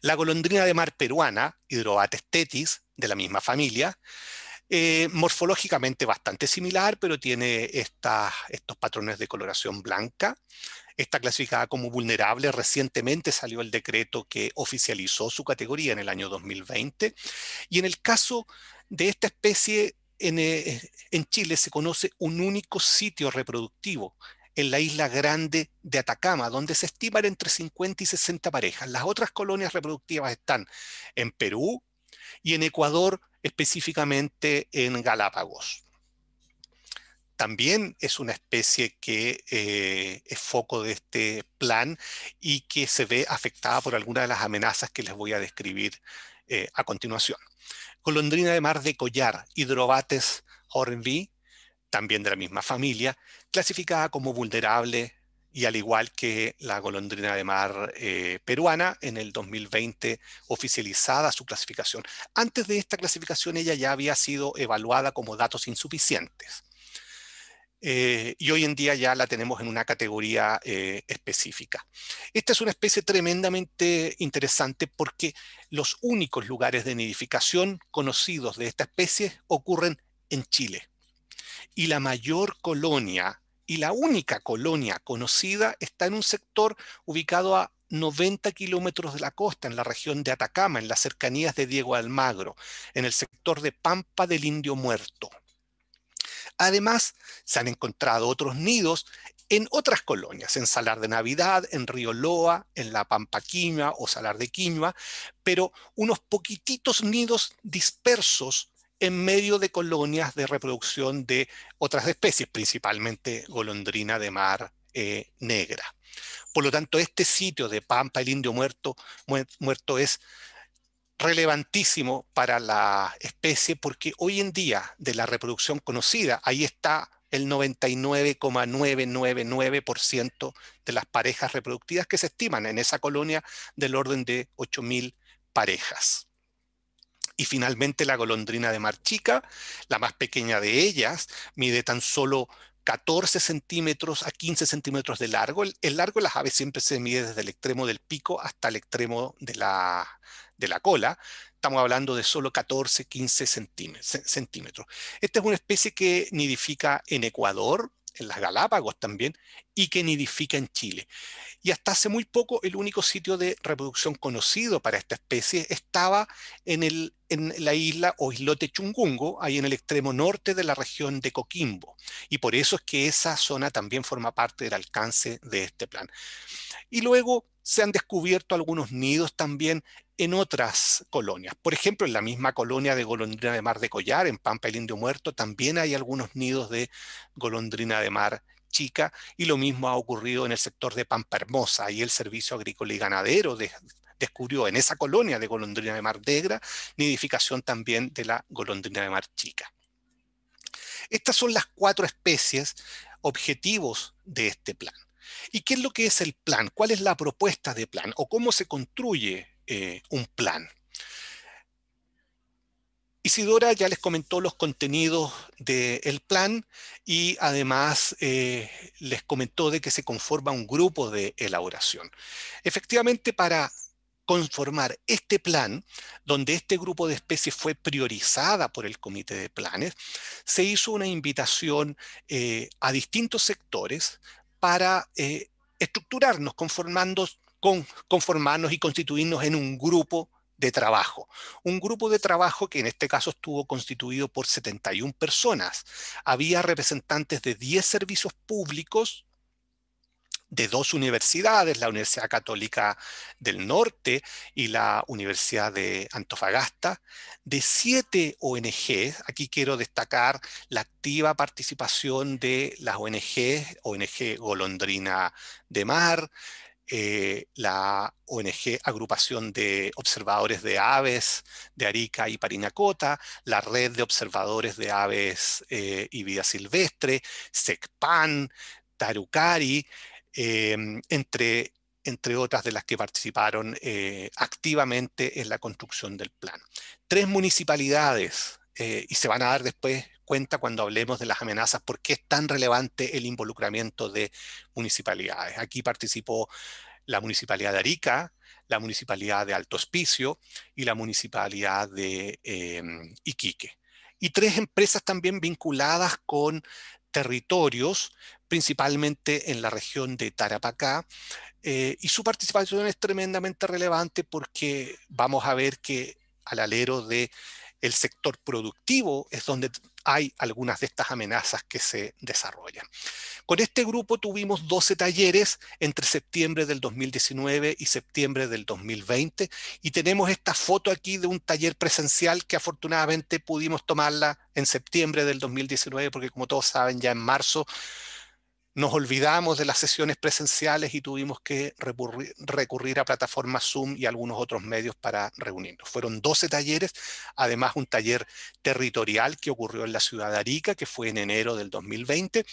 La golondrina de mar peruana, Hidroatestetis, de la misma familia, eh, morfológicamente bastante similar, pero tiene estos patrones de coloración blanca. Está clasificada como vulnerable. Recientemente salió el decreto que oficializó su categoría en el año 2020. Y en el caso de esta especie, en, eh, en Chile se conoce un único sitio reproductivo en la isla grande de Atacama, donde se estiman entre 50 y 60 parejas. Las otras colonias reproductivas están en Perú y en Ecuador específicamente en Galápagos. También es una especie que eh, es foco de este plan y que se ve afectada por alguna de las amenazas que les voy a describir eh, a continuación. Colondrina de mar de collar, hidrobates hornby, también de la misma familia, clasificada como vulnerable y al igual que la golondrina de mar eh, peruana, en el 2020 oficializada su clasificación. Antes de esta clasificación ella ya había sido evaluada como datos insuficientes. Eh, y hoy en día ya la tenemos en una categoría eh, específica. Esta es una especie tremendamente interesante porque los únicos lugares de nidificación conocidos de esta especie ocurren en Chile. Y la mayor colonia y la única colonia conocida está en un sector ubicado a 90 kilómetros de la costa, en la región de Atacama, en las cercanías de Diego Almagro, en el sector de Pampa del Indio Muerto. Además, se han encontrado otros nidos en otras colonias, en Salar de Navidad, en Río Loa, en la Pampa o Salar de Quiñua, pero unos poquititos nidos dispersos en medio de colonias de reproducción de otras especies, principalmente golondrina de mar eh, negra. Por lo tanto, este sitio de Pampa, el indio muerto, muerto es relevantísimo para la especie porque hoy en día de la reproducción conocida, ahí está el 99,999% de las parejas reproductivas que se estiman en esa colonia del orden de 8.000 parejas. Y finalmente la golondrina de marchica la más pequeña de ellas, mide tan solo 14 centímetros a 15 centímetros de largo. El, largo de las aves siempre se mide desde el extremo del pico hasta el extremo de la, de la cola. Estamos hablando de solo 14, 15 centímetros. Esta es una especie que nidifica en Ecuador, en las Galápagos también, y que nidifica en Chile. Y hasta hace muy poco el único sitio de reproducción conocido para esta especie estaba en, el, en la isla o islote Chungungo, ahí en el extremo norte de la región de Coquimbo. Y por eso es que esa zona también forma parte del alcance de este plan. Y luego se han descubierto algunos nidos también en otras colonias. Por ejemplo, en la misma colonia de golondrina de mar de Collar, en Pampa el Indio Muerto, también hay algunos nidos de golondrina de mar chica y lo mismo ha ocurrido en el sector de Pampa Hermosa y el Servicio Agrícola y Ganadero descubrió en esa colonia de golondrina de mar negra nidificación también de la golondrina de mar chica. Estas son las cuatro especies objetivos de este plan. ¿Y qué es lo que es el plan? ¿Cuál es la propuesta de plan? ¿O cómo se construye eh, un plan? Isidora ya les comentó los contenidos del plan y además eh, les comentó de que se conforma un grupo de elaboración. Efectivamente, para conformar este plan, donde este grupo de especies fue priorizada por el Comité de Planes, se hizo una invitación eh, a distintos sectores para eh, estructurarnos, conformarnos y constituirnos en un grupo de trabajo. Un grupo de trabajo que en este caso estuvo constituido por 71 personas. Había representantes de 10 servicios públicos, de dos universidades, la Universidad Católica del Norte y la Universidad de Antofagasta, de siete ONGs. Aquí quiero destacar la activa participación de las ONG, ONG Golondrina de Mar, eh, la ONG Agrupación de Observadores de Aves de Arica y Parinacota, la Red de Observadores de Aves eh, y Vida Silvestre, SECPAN, Tarucari, Em, entre, entre otras de las que participaron eh, activamente en la construcción del plan. Tres municipalidades, eh, y se van a dar después cuenta cuando hablemos de las amenazas, por qué es tan relevante el involucramiento de municipalidades. Aquí participó la municipalidad de Arica, la municipalidad de Alto Hospicio y la municipalidad de em, Iquique. Y tres empresas también vinculadas con territorios, principalmente en la región de Tarapacá, eh, y su participación es tremendamente relevante porque vamos a ver que al alero de sector productivo es donde hay algunas de estas amenazas que se desarrollan. Con este grupo tuvimos 12 talleres entre septiembre del 2019 y septiembre del 2020 y tenemos esta foto aquí de un taller presencial que afortunadamente pudimos tomarla en septiembre del 2019 porque como todos saben ya en marzo nos olvidamos de las sesiones presenciales y tuvimos que recurrir, a plataformas Zoom y algunos otros medios para reunirnos. Fueron 12 talleres, además un taller territorial que ocurrió en la ciudad de Arica, que fue en enero del 2020,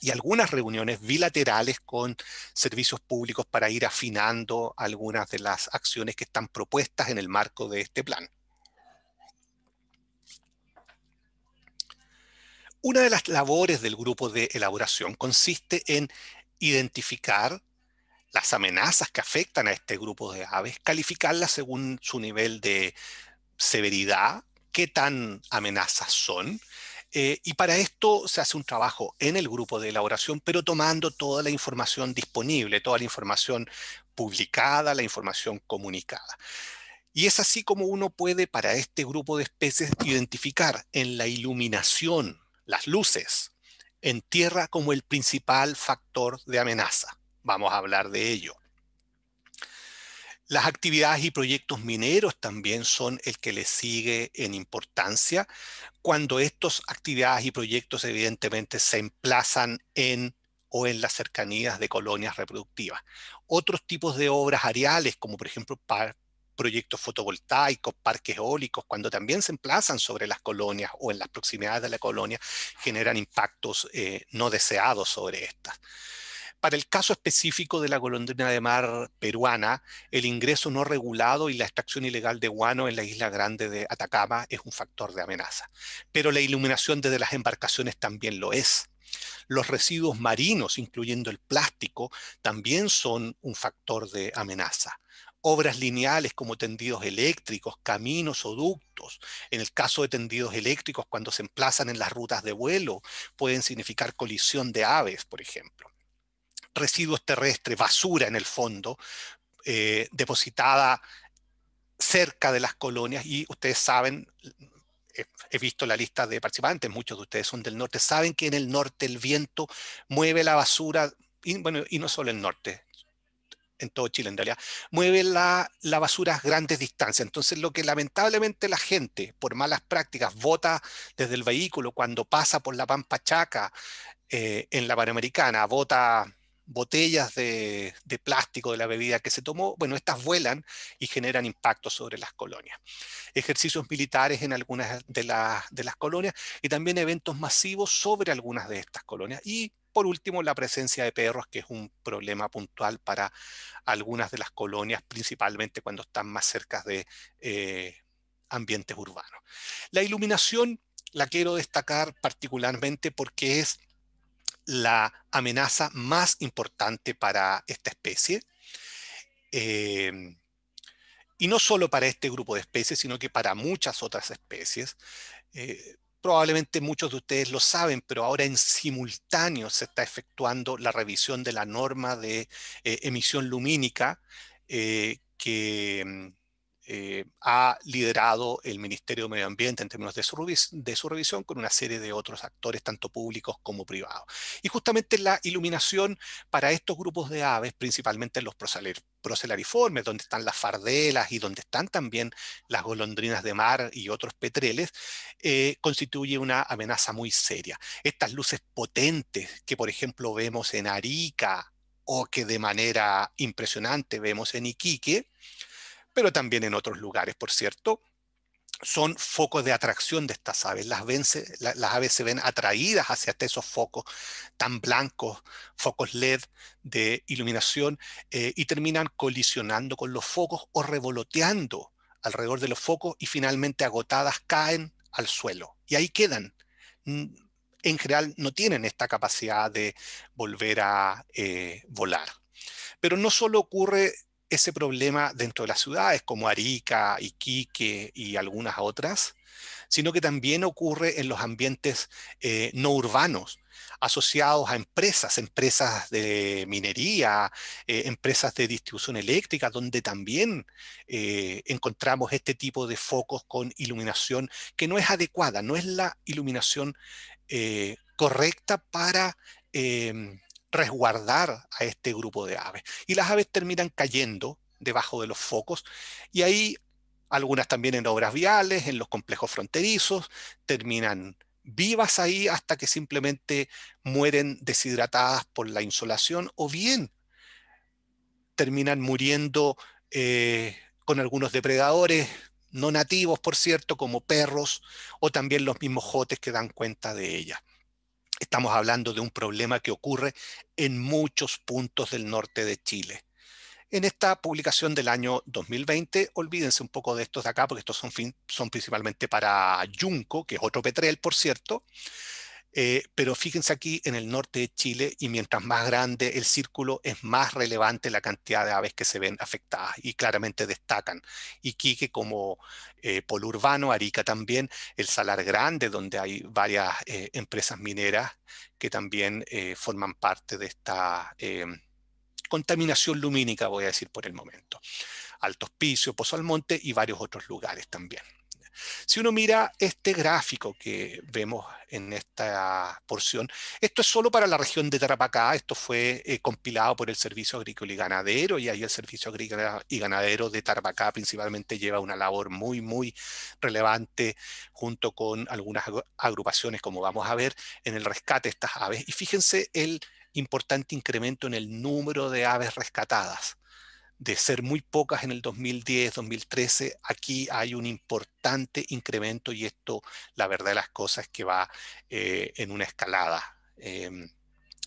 y algunas reuniones bilaterales con servicios públicos para ir afinando algunas de las acciones que están propuestas en el marco de este plan. Una de las labores del grupo de elaboración consiste en identificar las amenazas que afectan a este grupo de aves, calificarlas según su nivel de severidad, qué tan amenazas son, eh, y para esto se hace un trabajo en el grupo de elaboración, pero tomando toda la información disponible, toda la información publicada, la información comunicada. Y es así como uno puede para este grupo de especies identificar en la iluminación las luces, en tierra como el principal factor de amenaza. Vamos a hablar de ello. Las actividades y proyectos mineros también son el que le sigue en importancia cuando estas actividades y proyectos evidentemente se emplazan en o en las cercanías de colonias reproductivas. Otros tipos de obras areales, como por ejemplo parques, proyectos fotovoltaicos, parques eólicos, cuando también se emplazan sobre las colonias o en las proximidades de la colonia, generan impactos eh, no deseados sobre estas. Para el caso específico de la golondrina de mar peruana, el ingreso no regulado y la extracción ilegal de guano en la isla grande de Atacama es un factor de amenaza. Pero la iluminación desde las embarcaciones también lo es. Los residuos marinos, incluyendo el plástico, también son un factor de amenaza obras lineales como tendidos eléctricos, caminos o ductos. En el caso de tendidos eléctricos, cuando se emplazan en las rutas de vuelo, pueden significar colisión de aves, por ejemplo. Residuos terrestres, basura en el fondo, eh, depositada cerca de las colonias y ustedes saben, eh, he visto la lista de participantes, muchos de ustedes son del norte, saben que en el norte el viento mueve la basura, y, bueno, y no solo el norte, en todo Chile en realidad, mueve la, la, basura a grandes distancias. Entonces, lo que lamentablemente la gente, por malas prácticas, vota desde el vehículo cuando pasa por la Pampa Chaca eh, en la Panamericana, vota botellas de, de, plástico de la bebida que se tomó, bueno, estas vuelan y generan impacto sobre las colonias. Ejercicios militares en algunas de, la, de las colonias y también eventos masivos sobre algunas de estas colonias. Y por último, la presencia de perros, que es un problema puntual para algunas de las colonias, principalmente cuando están más cerca de eh, ambientes urbanos. La iluminación la quiero destacar particularmente porque es la amenaza más importante para esta especie. Em, y no solo para este grupo de especies, sino que para muchas otras especies. Eh, Probablemente muchos de ustedes lo saben, pero ahora en simultáneo se está efectuando la revisión de la norma de eh, emisión lumínica eh, que mm, eh, ha liderado el Ministerio de Medio Ambiente en términos de su, revisión con una serie de otros actores, tanto públicos como privados. Y justamente la iluminación para estos grupos de aves, principalmente en los procelariformes, donde están las fardelas y donde están también las golondrinas de mar y otros petreles, eh, constituye una amenaza muy seria. Estas luces potentes que, por ejemplo, vemos en Arica, o que de manera impresionante vemos en Iquique, pero también en otros lugares, por cierto, son focos de atracción de estas aves. Las, aves se ven atraídas hacia esos focos tan blancos, focos LED de iluminación, eh, y terminan colisionando con los focos o revoloteando alrededor de los focos y finalmente agotadas caen al suelo. Y ahí quedan. En general no tienen esta capacidad de volver a eh, volar. Pero no solo ocurre ese problema dentro de las ciudades como Arica, Iquique y algunas otras, sino que también ocurre en los ambientes eh, no urbanos asociados a empresas, empresas de minería, eh, empresas de distribución eléctrica, donde también eh, encontramos este tipo de focos con iluminación que no es adecuada, no es la iluminación correcta para em, resguardar a este grupo de aves. Y las aves terminan cayendo debajo de los focos y ahí algunas también en obras viales, en los complejos fronterizos, terminan vivas ahí hasta que simplemente mueren deshidratadas por la insolación o bien terminan muriendo eh, con algunos depredadores no nativos, por cierto, como perros o también los mismos jotes que dan cuenta de ellas. Estamos hablando de un problema que ocurre en muchos puntos del norte de Chile. En esta publicación del año 2020, olvídense un poco de estos de acá, porque estos son, principalmente para Yunco, que es otro petrel, por cierto. Eh, pero fíjense aquí en el norte de Chile y mientras más grande el círculo es más relevante la cantidad de aves que se ven afectadas y claramente destacan. Iquique como eh, polo urbano, Arica también, el Salar Grande donde hay varias eh, empresas mineras que también eh, forman parte de esta contaminación lumínica, voy a decir por el momento. Altos Hospicio, Pozo Almonte y varios otros lugares también. Si uno mira este gráfico que vemos en esta porción, esto es solo para la región de Tarapacá, esto fue eh, compilado por el Servicio Agrícola y Ganadero, y ahí el Servicio Agrícola y Ganadero de Tarapacá principalmente lleva una labor muy, muy relevante junto con algunas agrupaciones, como vamos a ver, en el rescate de estas aves. Y fíjense el importante incremento en el número de aves rescatadas de ser muy pocas en el 2010, 2013, aquí hay un importante incremento y esto, la verdad de las cosas, es que va eh, en una escalada. Em,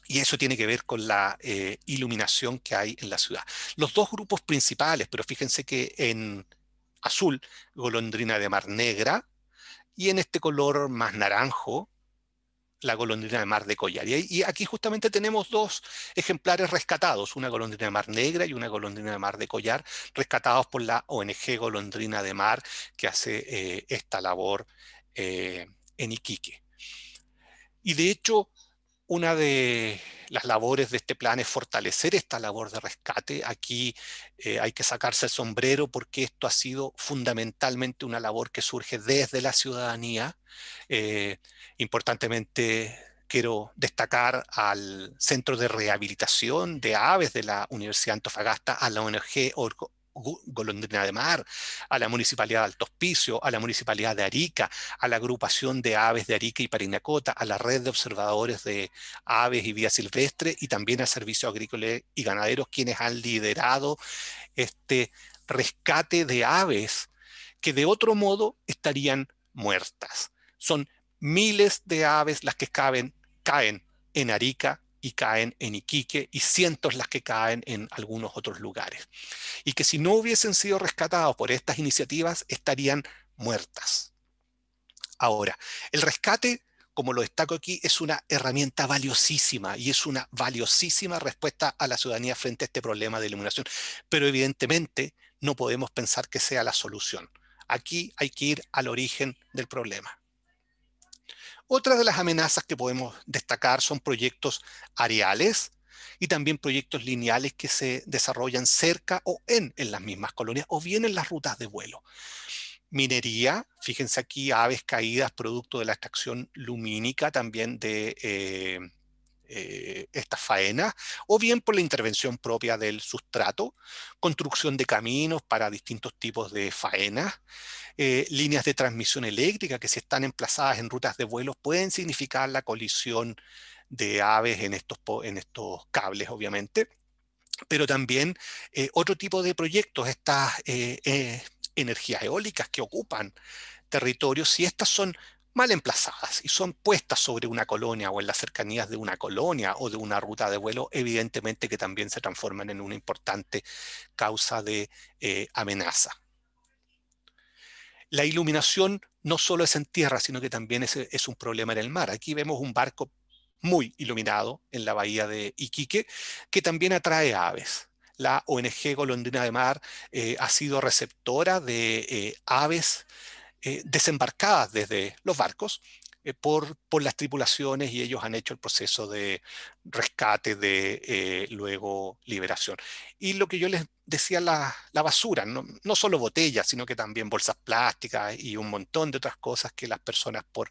y eso tiene que ver con la eh, iluminación que hay en la ciudad. Los dos grupos principales, pero fíjense que en azul, golondrina de mar negra, y en este color más naranjo, la golondrina de mar de collar. Y, aquí justamente tenemos dos ejemplares rescatados, una golondrina de mar negra y una golondrina de mar de collar, rescatados por la ONG Golondrina de Mar, que hace eh, esta labor eh, en Iquique. Y de hecho, una de las labores de este plan es fortalecer esta labor de rescate. Aquí eh, hay que sacarse el sombrero porque esto ha sido fundamentalmente una labor que surge desde la ciudadanía. Eh, importantemente quiero destacar al Centro de Rehabilitación de Aves de la Universidad de Antofagasta, a la ONG Orco. Golondrina de Mar, a la Municipalidad de Alto Hospicio, a la Municipalidad de Arica, a la Agrupación de Aves de Arica y Parinacota, a la Red de Observadores de Aves y Vía Silvestre y también al Servicio Agrícola y Ganaderos, quienes han liderado este rescate de aves que de otro modo estarían muertas. Son miles de aves las que caen en Arica caen en Iquique y cientos las que caen en algunos otros lugares. Y que si no hubiesen sido rescatados por estas iniciativas estarían muertas. Ahora, el rescate, como lo destaco aquí, es una herramienta valiosísima y es una valiosísima respuesta a la ciudadanía frente a este problema de iluminación. Pero evidentemente no podemos pensar que sea la solución. Aquí hay que ir al origen del problema. Otra de las amenazas que podemos destacar son proyectos areales y también proyectos lineales que se desarrollan cerca o en, las mismas colonias o bien en las rutas de vuelo. Minería, fíjense aquí aves caídas producto de la extracción lumínica también de... Eh, eh, estas faenas, o bien por la intervención propia del sustrato, construcción de caminos para distintos tipos de faenas, eh, líneas de transmisión eléctrica que si están emplazadas en rutas de vuelo pueden significar la colisión de aves en estos, en estos cables, obviamente, pero también eh, otro tipo de proyectos, estas energías eólicas que ocupan territorios, si estas son mal emplazadas y son puestas sobre una colonia o en las cercanías de una colonia o de una ruta de vuelo, evidentemente que también se transforman en una importante causa de eh, amenaza. La iluminación no solo es en tierra, sino que también es, un problema en el mar. Aquí vemos un barco muy iluminado en la bahía de Iquique, que también atrae aves. La ONG Golondrina de Mar eh, ha sido receptora de eh, aves eh, desembarcadas desde los barcos eh, por, por, las tripulaciones y ellos han hecho el proceso de rescate, de eh, luego liberación. Y lo que yo les decía, la, basura, no, no, solo botellas, sino que también bolsas plásticas y un montón de otras cosas que las personas por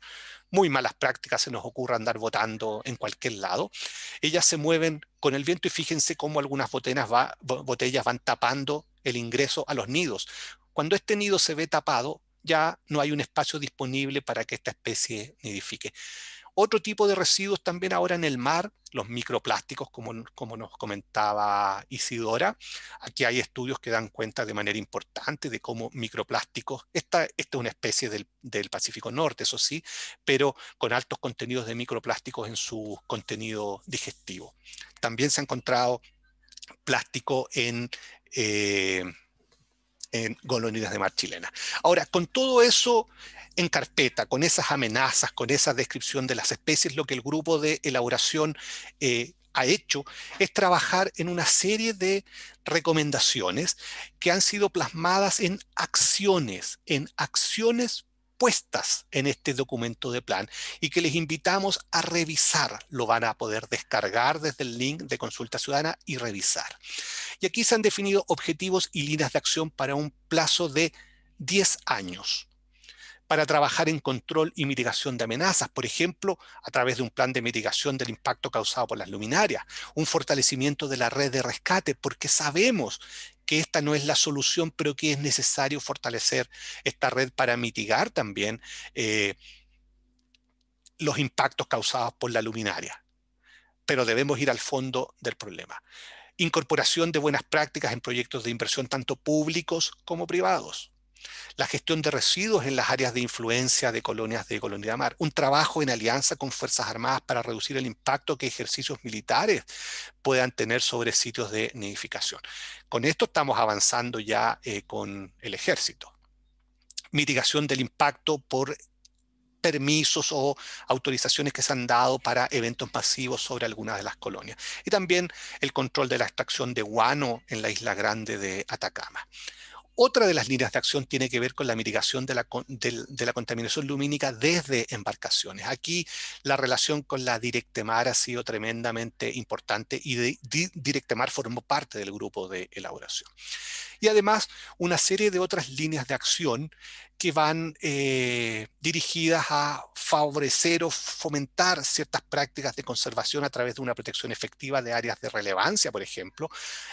muy malas prácticas se nos ocurra andar botando en cualquier lado. Ellas se mueven con el viento y fíjense cómo algunas botellas, va, botellas van tapando el ingreso a los nidos. Cuando este nido se ve tapado, ya no hay un espacio disponible para que esta especie nidifique. Otro tipo de residuos también ahora en el mar, los microplásticos, como, como nos comentaba Isidora. Aquí hay estudios que dan cuenta de manera importante de cómo microplásticos, esta, esta es una especie del, Pacífico Norte, eso sí, pero con altos contenidos de microplásticos en su contenido digestivo. También se ha encontrado plástico en... Eh, en de mar chilena. Ahora, con todo eso en carpeta, con esas amenazas, con esa descripción de las especies, lo que el grupo de elaboración eh, ha hecho es trabajar en una serie de recomendaciones que han sido plasmadas en acciones, en acciones puestas en este documento de plan y que les invitamos a revisar. Lo van a poder descargar desde el link de consulta ciudadana y revisar. Y aquí se han definido objetivos y líneas de acción para un plazo de 10 años para trabajar en control y mitigación de amenazas, por ejemplo, a través de un plan de mitigación del impacto causado por las luminarias, un fortalecimiento de la red de rescate, porque sabemos que esta no es la solución, pero que es necesario fortalecer esta red para mitigar también eh, los impactos causados por la luminaria. Pero debemos ir al fondo del problema. Incorporación de buenas prácticas en proyectos de inversión tanto públicos como privados la gestión de residuos en las áreas de influencia de colonias de colonia de mar, un trabajo en alianza con Fuerzas Armadas para reducir el impacto que ejercicios militares puedan tener sobre sitios de nidificación. Con esto estamos avanzando ya eh, con el ejército. Mitigación del impacto por permisos o autorizaciones que se han dado para eventos masivos sobre algunas de las colonias. Y también el control de la extracción de guano en la isla grande de Atacama otra de las líneas de acción tiene que ver con la mitigación de la, contaminación lumínica desde embarcaciones. Aquí la relación con la Directemar ha sido tremendamente importante y Directemar formó parte del grupo de elaboración. Y además una serie de otras líneas de acción que van eh, dirigidas a favorecer o fomentar ciertas prácticas de conservación a través de una protección efectiva de áreas de relevancia, por ejemplo,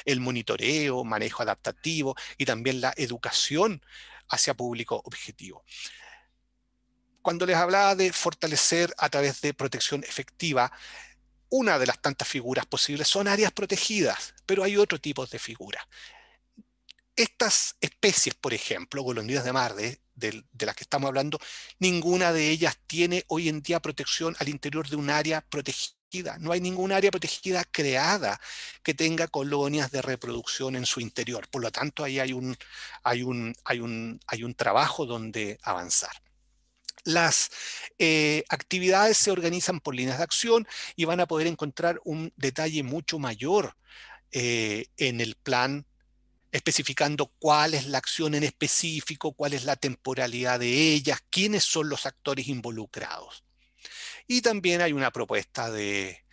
el monitoreo, manejo adaptativo y también la educación hacia público objetivo. Cuando les hablaba de fortalecer a través de protección efectiva, una de las tantas figuras posibles son áreas protegidas, pero hay otro tipo de figuras estas especies, por ejemplo, golondrinas de mar, de, las que estamos hablando, ninguna de ellas tiene hoy en día protección al interior de un área protegida. No hay ningún área protegida creada que tenga colonias de reproducción en su interior. Por lo tanto, ahí hay un, hay un, hay un, hay un trabajo donde avanzar. Las eh, actividades se organizan por líneas de acción y van a poder encontrar un detalle mucho mayor eh, en el plan especificando cuál es la acción en específico, cuál es la temporalidad de ellas, quiénes son los actores involucrados. Y también hay una propuesta de,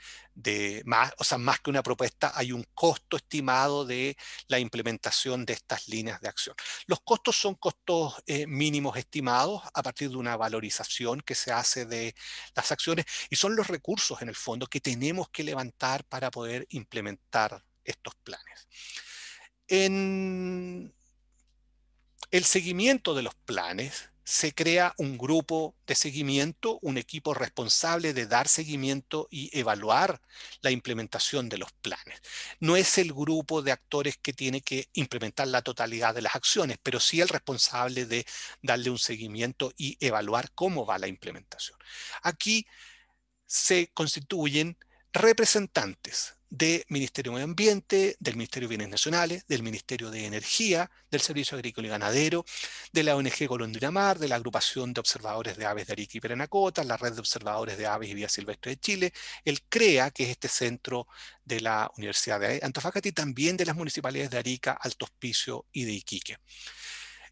más, o sea, más que una propuesta, hay un costo estimado de la implementación de estas líneas de acción. Los costos son costos eh, mínimos estimados a partir de una valorización que se hace de las acciones y son los recursos en el fondo que tenemos que levantar para poder implementar estos planes. En el seguimiento de los planes se crea un grupo de seguimiento, un equipo responsable de dar seguimiento y evaluar la implementación de los planes. No es el grupo de actores que tiene que implementar la totalidad de las acciones, pero sí el responsable de darle un seguimiento y evaluar cómo va la implementación. Aquí se constituyen representantes del Ministerio de Medio Ambiente, del Ministerio de Bienes Nacionales, del Ministerio de Energía, del Servicio Agrícola y Ganadero, de la ONG de Mar, de la Agrupación de Observadores de Aves de Arica y Peranacota, la Red de Observadores de Aves y Vía Silvestre de Chile, el CREA, que es este centro de la Universidad de Antofagasta y también de las municipalidades de Arica, Alto Hospicio y de Iquique.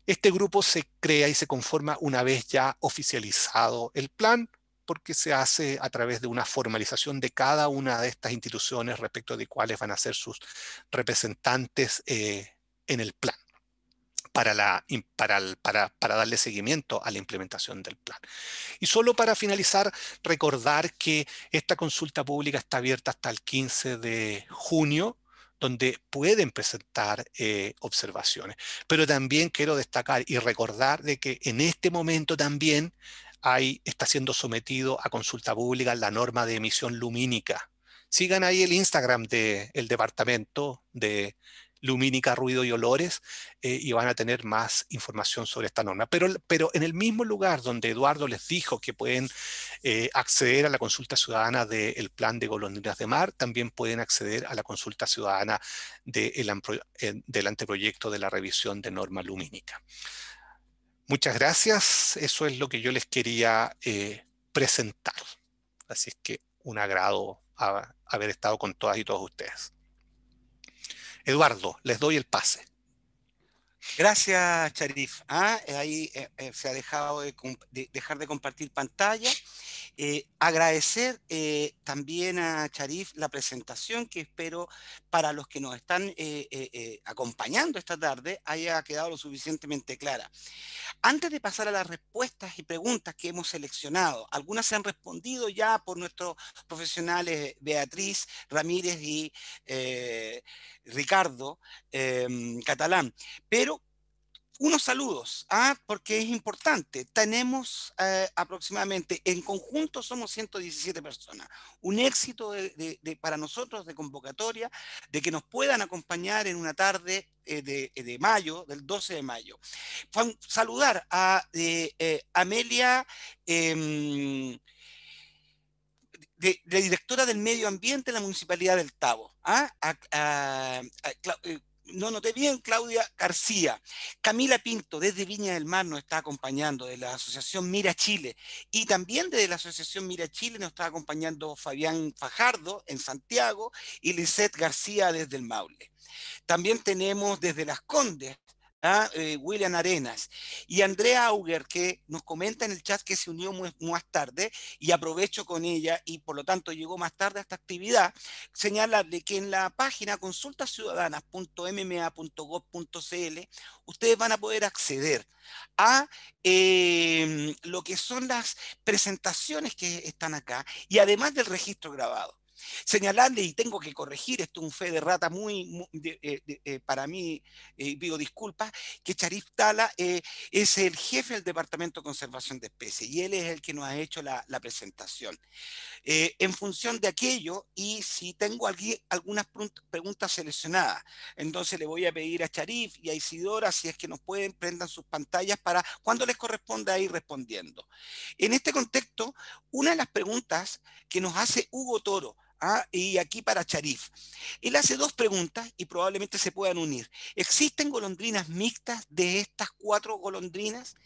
Este grupo se crea y se conforma una vez ya oficializado el plan, porque se hace a través de una formalización de cada una de estas instituciones respecto de cuáles van a ser sus representantes eh, en el plan. Para, la, darle seguimiento a la implementación del plan. Y solo para finalizar, recordar que esta consulta pública está abierta hasta el 15 de junio donde pueden presentar eh, observaciones. Pero también quiero destacar y recordar de que en este momento también está siendo sometido a consulta pública la norma de emisión lumínica. Sigan ahí el Instagram del departamento de lumínica, ruido y olores eh, y van a tener más información sobre esta norma. Pero, en el mismo lugar donde Eduardo les dijo que pueden eh, acceder a la consulta ciudadana del plan de golondrinas de mar, también pueden acceder a la consulta ciudadana eh, del anteproyecto de la revisión de norma lumínica. Muchas gracias. Eso es lo que yo les quería eh, presentar. Así es que un agrado haber estado con todas y todos ustedes. Eduardo, les doy el pase. Gracias, Charif. Ah, eh, ahí eh, se ha dejado de, dejar de compartir pantalla. Eh, agradecer eh, también a Charif la presentación que espero para los que nos están eh, acompañando esta tarde haya quedado lo suficientemente clara. Antes de pasar a las respuestas y preguntas que hemos seleccionado, algunas se han respondido ya por nuestros profesionales Beatriz Ramírez y Ricardo em, Catalán, pero unos saludos, ¿ah? porque es importante. Tenemos eh, aproximadamente, en conjunto somos 117 personas. Un éxito para nosotros de convocatoria, de que nos puedan acompañar en una tarde eh, eh, de, mayo, del 12 de mayo. Saludar a Amelia. Em, de, directora del medio ambiente en la municipalidad del Tabo, ¿ah? no noté bien, Claudia García. Camila Pinto, desde Viña del Mar, nos está acompañando, de la Asociación Mira Chile. Y también desde la Asociación Mira Chile nos está acompañando Fabián Fajardo, en Santiago, y Lisette García, desde el Maule. También tenemos desde Las Condes eh, William Arenas y Andrea Auger, que nos comenta en el chat que se unió muy, más tarde y aprovecho con ella y por lo tanto llegó más tarde a esta actividad, señalarle que en la página consultasciudadanas.mma.gov.cl ustedes van a poder acceder a em, lo que son las presentaciones que están acá y además del registro grabado. Señalarle, y tengo que corregir, esto es un fe de rata muy, eh, eh, para mí, digo eh, pido disculpas, que Charif Tala es el jefe del Departamento de Conservación de Especies y él es el que nos ha hecho la, presentación. en función de aquello, y si tengo alguien algunas preguntas seleccionadas, entonces le voy a pedir a Charif y a Isidora, si es que nos pueden, prendan sus pantallas para cuando les corresponda ir respondiendo. En este contexto, una de las preguntas que nos hace Hugo Toro, Ah, y aquí para Charif Él hace dos preguntas y probablemente se puedan unir. ¿Existen golondrinas mixtas de estas cuatro golondrinas?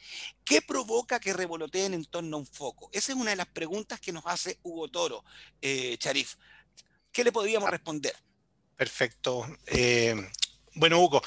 ¿Qué provoca que revoloteen en torno a un foco? Esa es una de las preguntas que nos hace Hugo Toro, Charif eh, ¿Qué le podríamos ah, responder? Perfecto. Eh, bueno, Hugo,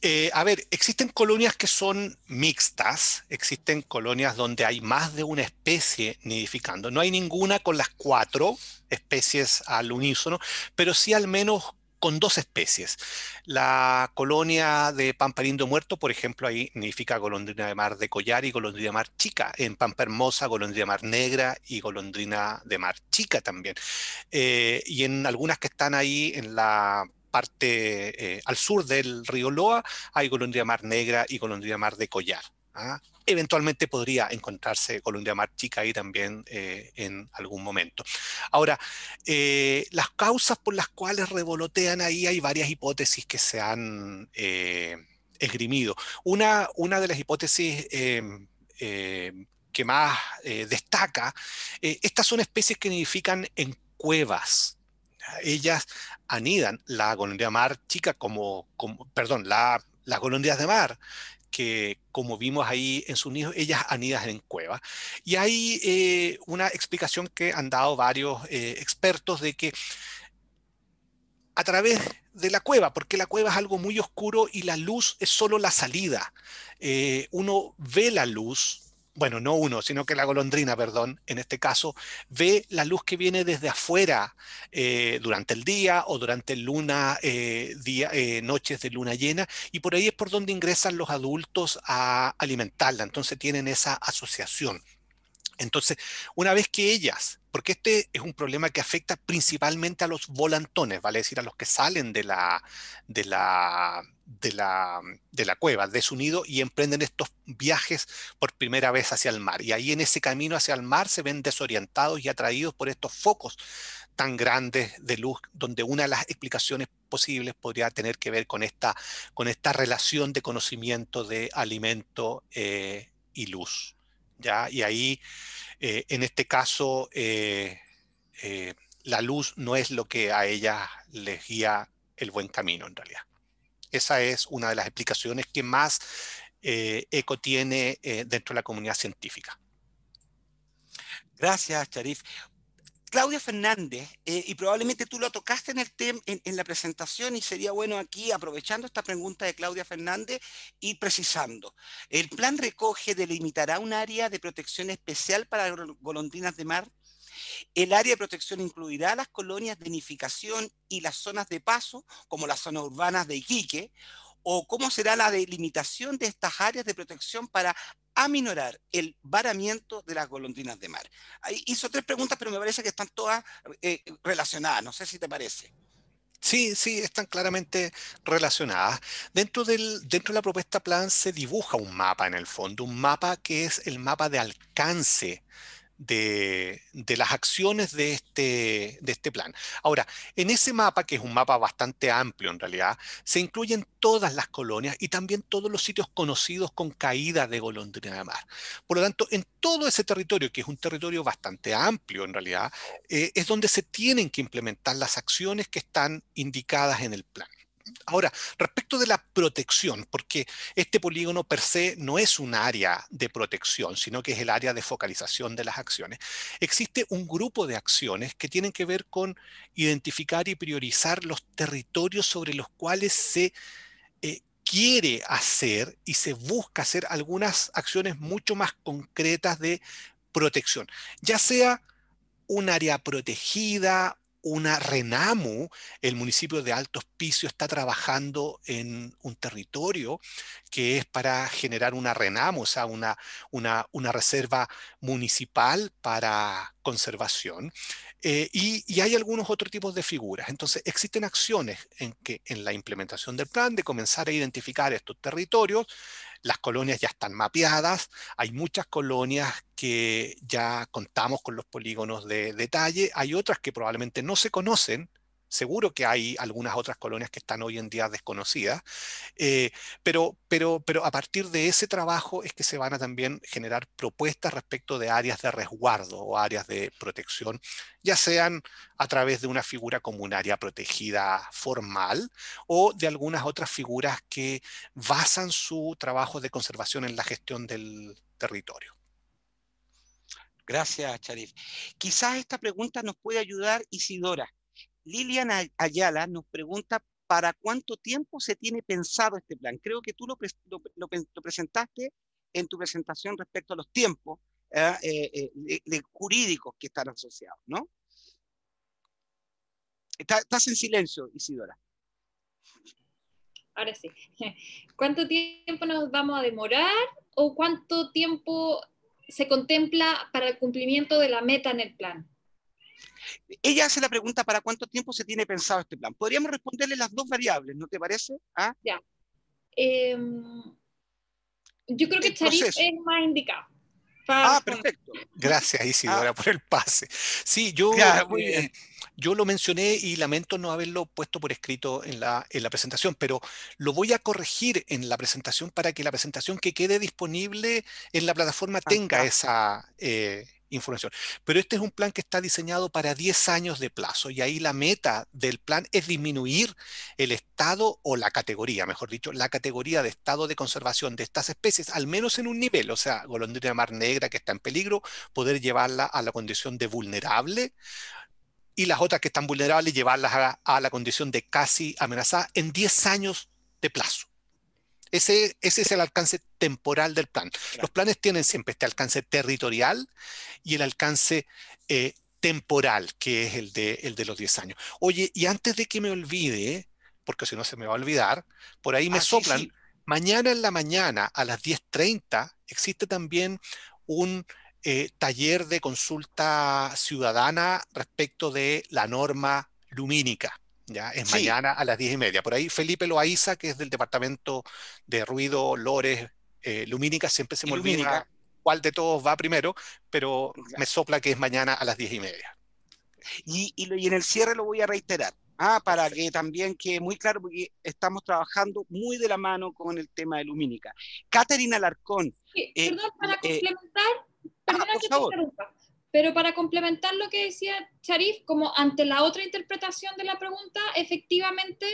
eh, a ver, existen colonias que son mixtas, existen colonias donde hay más de una especie nidificando. No hay ninguna con las cuatro especies al unísono, pero sí al menos con dos especies. La colonia de pamparindo muerto, por ejemplo, ahí nidifica golondrina de mar de collar y golondrina de mar chica. En pampa hermosa, golondrina de mar negra y golondrina de mar chica también. Eh, y en algunas que están ahí en la parte eh, al sur del río Loa, hay golondrina mar negra y golondrina mar de collar. ¿ah? Eventualmente podría encontrarse golondrina mar chica ahí también eh, en algún momento. Ahora, eh, las causas por las cuales revolotean ahí, hay varias hipótesis que se han esgrimido. Una, una de las hipótesis em, em, que más destaca, estas son especies que nidifican en cuevas ellas anidan la golondrina mar chica como, perdón, las golondrinas de mar, que como vimos ahí en sus nidos, ellas anidan en cueva Y hay eh, una explicación que han dado varios eh, expertos de que a través de la cueva, porque la cueva es algo muy oscuro y la luz es solo la salida. Eh, uno ve la luz bueno, no uno, sino que la golondrina, perdón, en este caso, ve la luz que viene desde afuera eh, durante el día o durante luna, eh, día, eh, noches de luna llena, y por ahí es por donde ingresan los adultos a alimentarla, entonces tienen esa asociación. Entonces, una vez que ellas, porque este es un problema que afecta principalmente a los volantones, vale decir, a los que salen de la, de la, de la, cueva, de su nido, y emprenden estos viajes por primera vez hacia el mar. Y ahí en ese camino hacia el mar se ven desorientados y atraídos por estos focos tan grandes de luz, donde una de las explicaciones posibles podría tener que ver con esta, con esta relación de conocimiento de alimento eh, y luz. Y ahí, eh, en este caso, eh, eh, la luz no es lo que a ella les guía el buen camino en realidad. Esa es una de las explicaciones que más eco tiene dentro de la comunidad científica. Gracias, Sharif. Claudia Fernández, eh, y probablemente tú lo tocaste en, el en, la presentación y sería bueno aquí, aprovechando esta pregunta de Claudia Fernández, ir precisando. El plan recoge, delimitará un área de protección especial para golondrinas de mar. El área de protección incluirá las colonias de nidificación y las zonas de paso, como las zonas urbanas de Iquique, o cómo será la delimitación de estas áreas de protección para aminorar el varamiento de las golondrinas de mar. hizo tres preguntas, pero me parece que están todas eh, relacionadas. No sé si te parece. Sí, sí, están claramente relacionadas. Dentro, del, dentro de la propuesta plan se dibuja un mapa en el fondo, un mapa que es el mapa de alcance de, las acciones de este, de este plan. Ahora, en ese mapa, que es un mapa bastante amplio en realidad, se incluyen todas las colonias y también todos los sitios conocidos con caída de golondrina de mar. Por lo tanto, en todo ese territorio, que es un territorio bastante amplio en realidad, eh, es donde se tienen que implementar las acciones que están indicadas en el plan. Ahora, respecto de la protección, porque este polígono per se no es un área de protección, sino que es el área de focalización de las acciones, existe un grupo de acciones que tienen que ver con identificar y priorizar los territorios sobre los cuales se eh, quiere hacer y se busca hacer algunas acciones mucho más concretas de protección, ya sea un área protegida, una RENAMU, el municipio de Alto Hospicio está trabajando en un territorio que es para generar una RENAMU, o sea, una, una, reserva municipal para conservación. Eh, y, y, hay algunos otros tipos de figuras. Entonces, existen acciones en que en la implementación del plan de comenzar a identificar estos territorios, las colonias ya están mapeadas, hay muchas colonias que ya contamos con los polígonos de detalle, hay otras que probablemente no se conocen Seguro que hay algunas otras colonias que están hoy en día desconocidas, eh, pero, pero, pero a partir de ese trabajo es que se van a también generar propuestas respecto de áreas de resguardo o áreas de protección, ya sean a través de una figura comunaria protegida formal o de algunas otras figuras que basan su trabajo de conservación en la gestión del territorio. Gracias, Charif. Quizás esta pregunta nos puede ayudar Isidora. Lilian Ayala nos pregunta para cuánto tiempo se tiene pensado este plan. Creo que tú lo, presentaste en tu presentación respecto a los tiempos ¿ah? eh, eh, jurídicos que están asociados, ¿no? estás en silencio, Isidora. Ahora sí. ¿Cuánto tiempo nos vamos a demorar o cuánto tiempo se contempla para el cumplimiento de la meta en el plan? Ella hace la pregunta para cuánto tiempo se tiene pensado este plan. Podríamos responderle las dos variables, ¿no te parece? ¿Ah? Ya. Em, yo creo que Charif es más indicado. Ah, perfecto. Gracias, Isidora, ah. por el pase. Sí, yo, eh, yo lo mencioné y lamento no haberlo puesto por escrito en la, presentación, pero lo voy a corregir en la presentación para que la presentación que quede disponible en la plataforma tenga esa, eh, información. Pero este es un plan que está diseñado para 10 años de plazo y ahí la meta del plan es disminuir el estado o la categoría, mejor dicho, la categoría de estado de conservación de estas especies, al menos en un nivel, o sea, golondrina mar negra que está en peligro, poder llevarla a la condición de vulnerable y las otras que están vulnerables llevarlas a, a la condición de casi amenazada en 10 años de plazo. Ese, es el alcance temporal del plan. Los planes tienen siempre este alcance territorial y el alcance eh, temporal, que es el de, los 10 años. Oye, y antes de que me olvide, porque si no se me va a olvidar, por ahí me ah, soplan, mañana en la mañana a las 10.30 existe también un eh, taller de consulta ciudadana respecto de la norma lumínica. ¿ya? Es mañana a las diez y media. Por ahí Felipe Loaiza, que es del Departamento de Ruido, Olores, eh, Lumínica, siempre se me olvida cuál de todos va primero, pero me sopla que es mañana a las diez y media. Y, en el cierre lo voy a reiterar. Ah, para que también quede muy claro, porque estamos trabajando muy de la mano con el tema de Lumínica. Caterina Larcón. Eh, perdón, para eh, complementar, ah, que te pero para complementar lo que decía Sharif, como ante la otra interpretación de la pregunta, efectivamente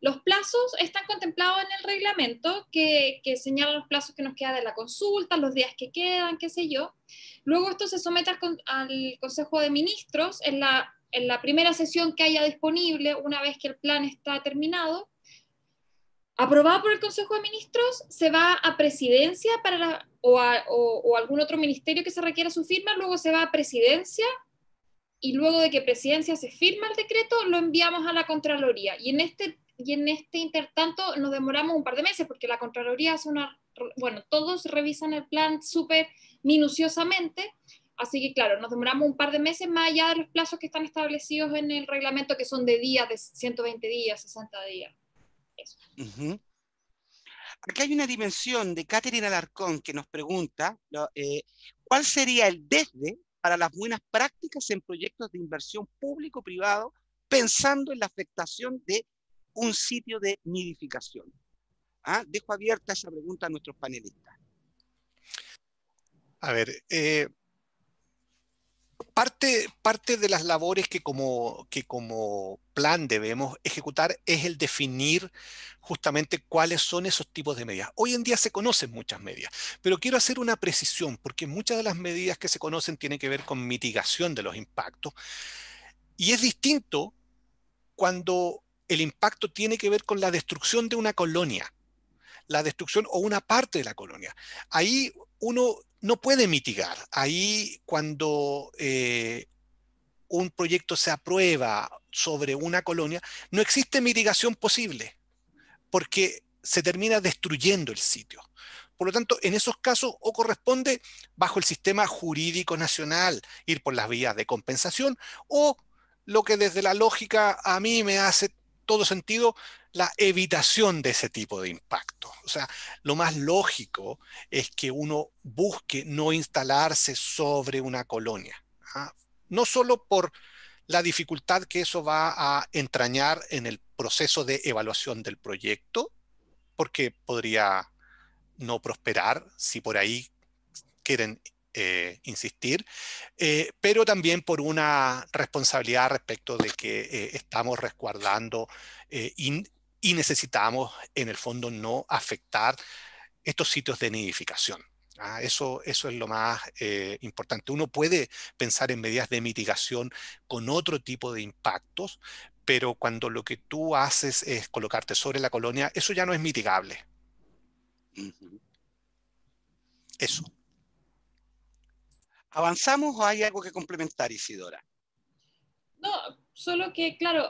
los plazos están contemplados en el reglamento que, señala los plazos que nos queda de la consulta, los días que quedan, qué sé yo. Luego esto se somete al, Consejo de Ministros en la primera sesión que haya disponible una vez que el plan está terminado aprobado por el Consejo de Ministros, se va a presidencia para o, algún otro ministerio que se requiera su firma, luego se va a presidencia y luego de que presidencia se firma el decreto, lo enviamos a la Contraloría. Y en este, y en este intertanto nos demoramos un par de meses porque la Contraloría hace una... Bueno, todos revisan el plan súper minuciosamente, Así que claro, nos demoramos un par de meses más allá de los plazos que están establecidos en el reglamento, que son de días, de 120 días, 60 días. Aquí hay una dimensión de Katherine Alarcón que nos pregunta eh, cuál sería el desde para las buenas prácticas en proyectos de inversión público-privado pensando en la afectación de un sitio de nidificación. ¿Ah? Dejo abierta esa pregunta a nuestros panelistas. A ver, eh, parte, parte de las labores que como, que como plan debemos ejecutar es el definir justamente cuáles son esos tipos de medidas. Hoy en día se conocen muchas medidas, pero quiero hacer una precisión porque muchas de las medidas que se conocen tienen que ver con mitigación de los impactos y es distinto cuando el impacto tiene que ver con la destrucción de una colonia, la destrucción o una parte de la colonia. Ahí uno no puede mitigar. Ahí cuando eh, un proyecto se aprueba sobre una colonia, no existe mitigación posible, porque se termina destruyendo el sitio. Por lo tanto, en esos casos o corresponde bajo el sistema jurídico nacional ir por las vías de compensación o lo que desde la lógica a mí me hace todo sentido la evitación de ese tipo de impacto. O sea, lo más lógico es que uno busque no instalarse sobre una colonia, ¿ah? no solo por la dificultad que eso va a entrañar en el proceso de evaluación del proyecto, porque podría no prosperar si por ahí quieren eh, insistir, eh, pero también por una responsabilidad respecto de que eh, estamos resguardando y necesitamos, en el fondo, no afectar estos sitios de nidificación. ¿ah? eso, eso es lo más importante. Uno puede pensar en medidas de mitigación con otro tipo de impactos, pero cuando lo que tú haces es colocarte sobre la colonia, eso ya no es mitigable. Eso. ¿Avanzamos o hay algo que complementar, Isidora? No, solo que, claro,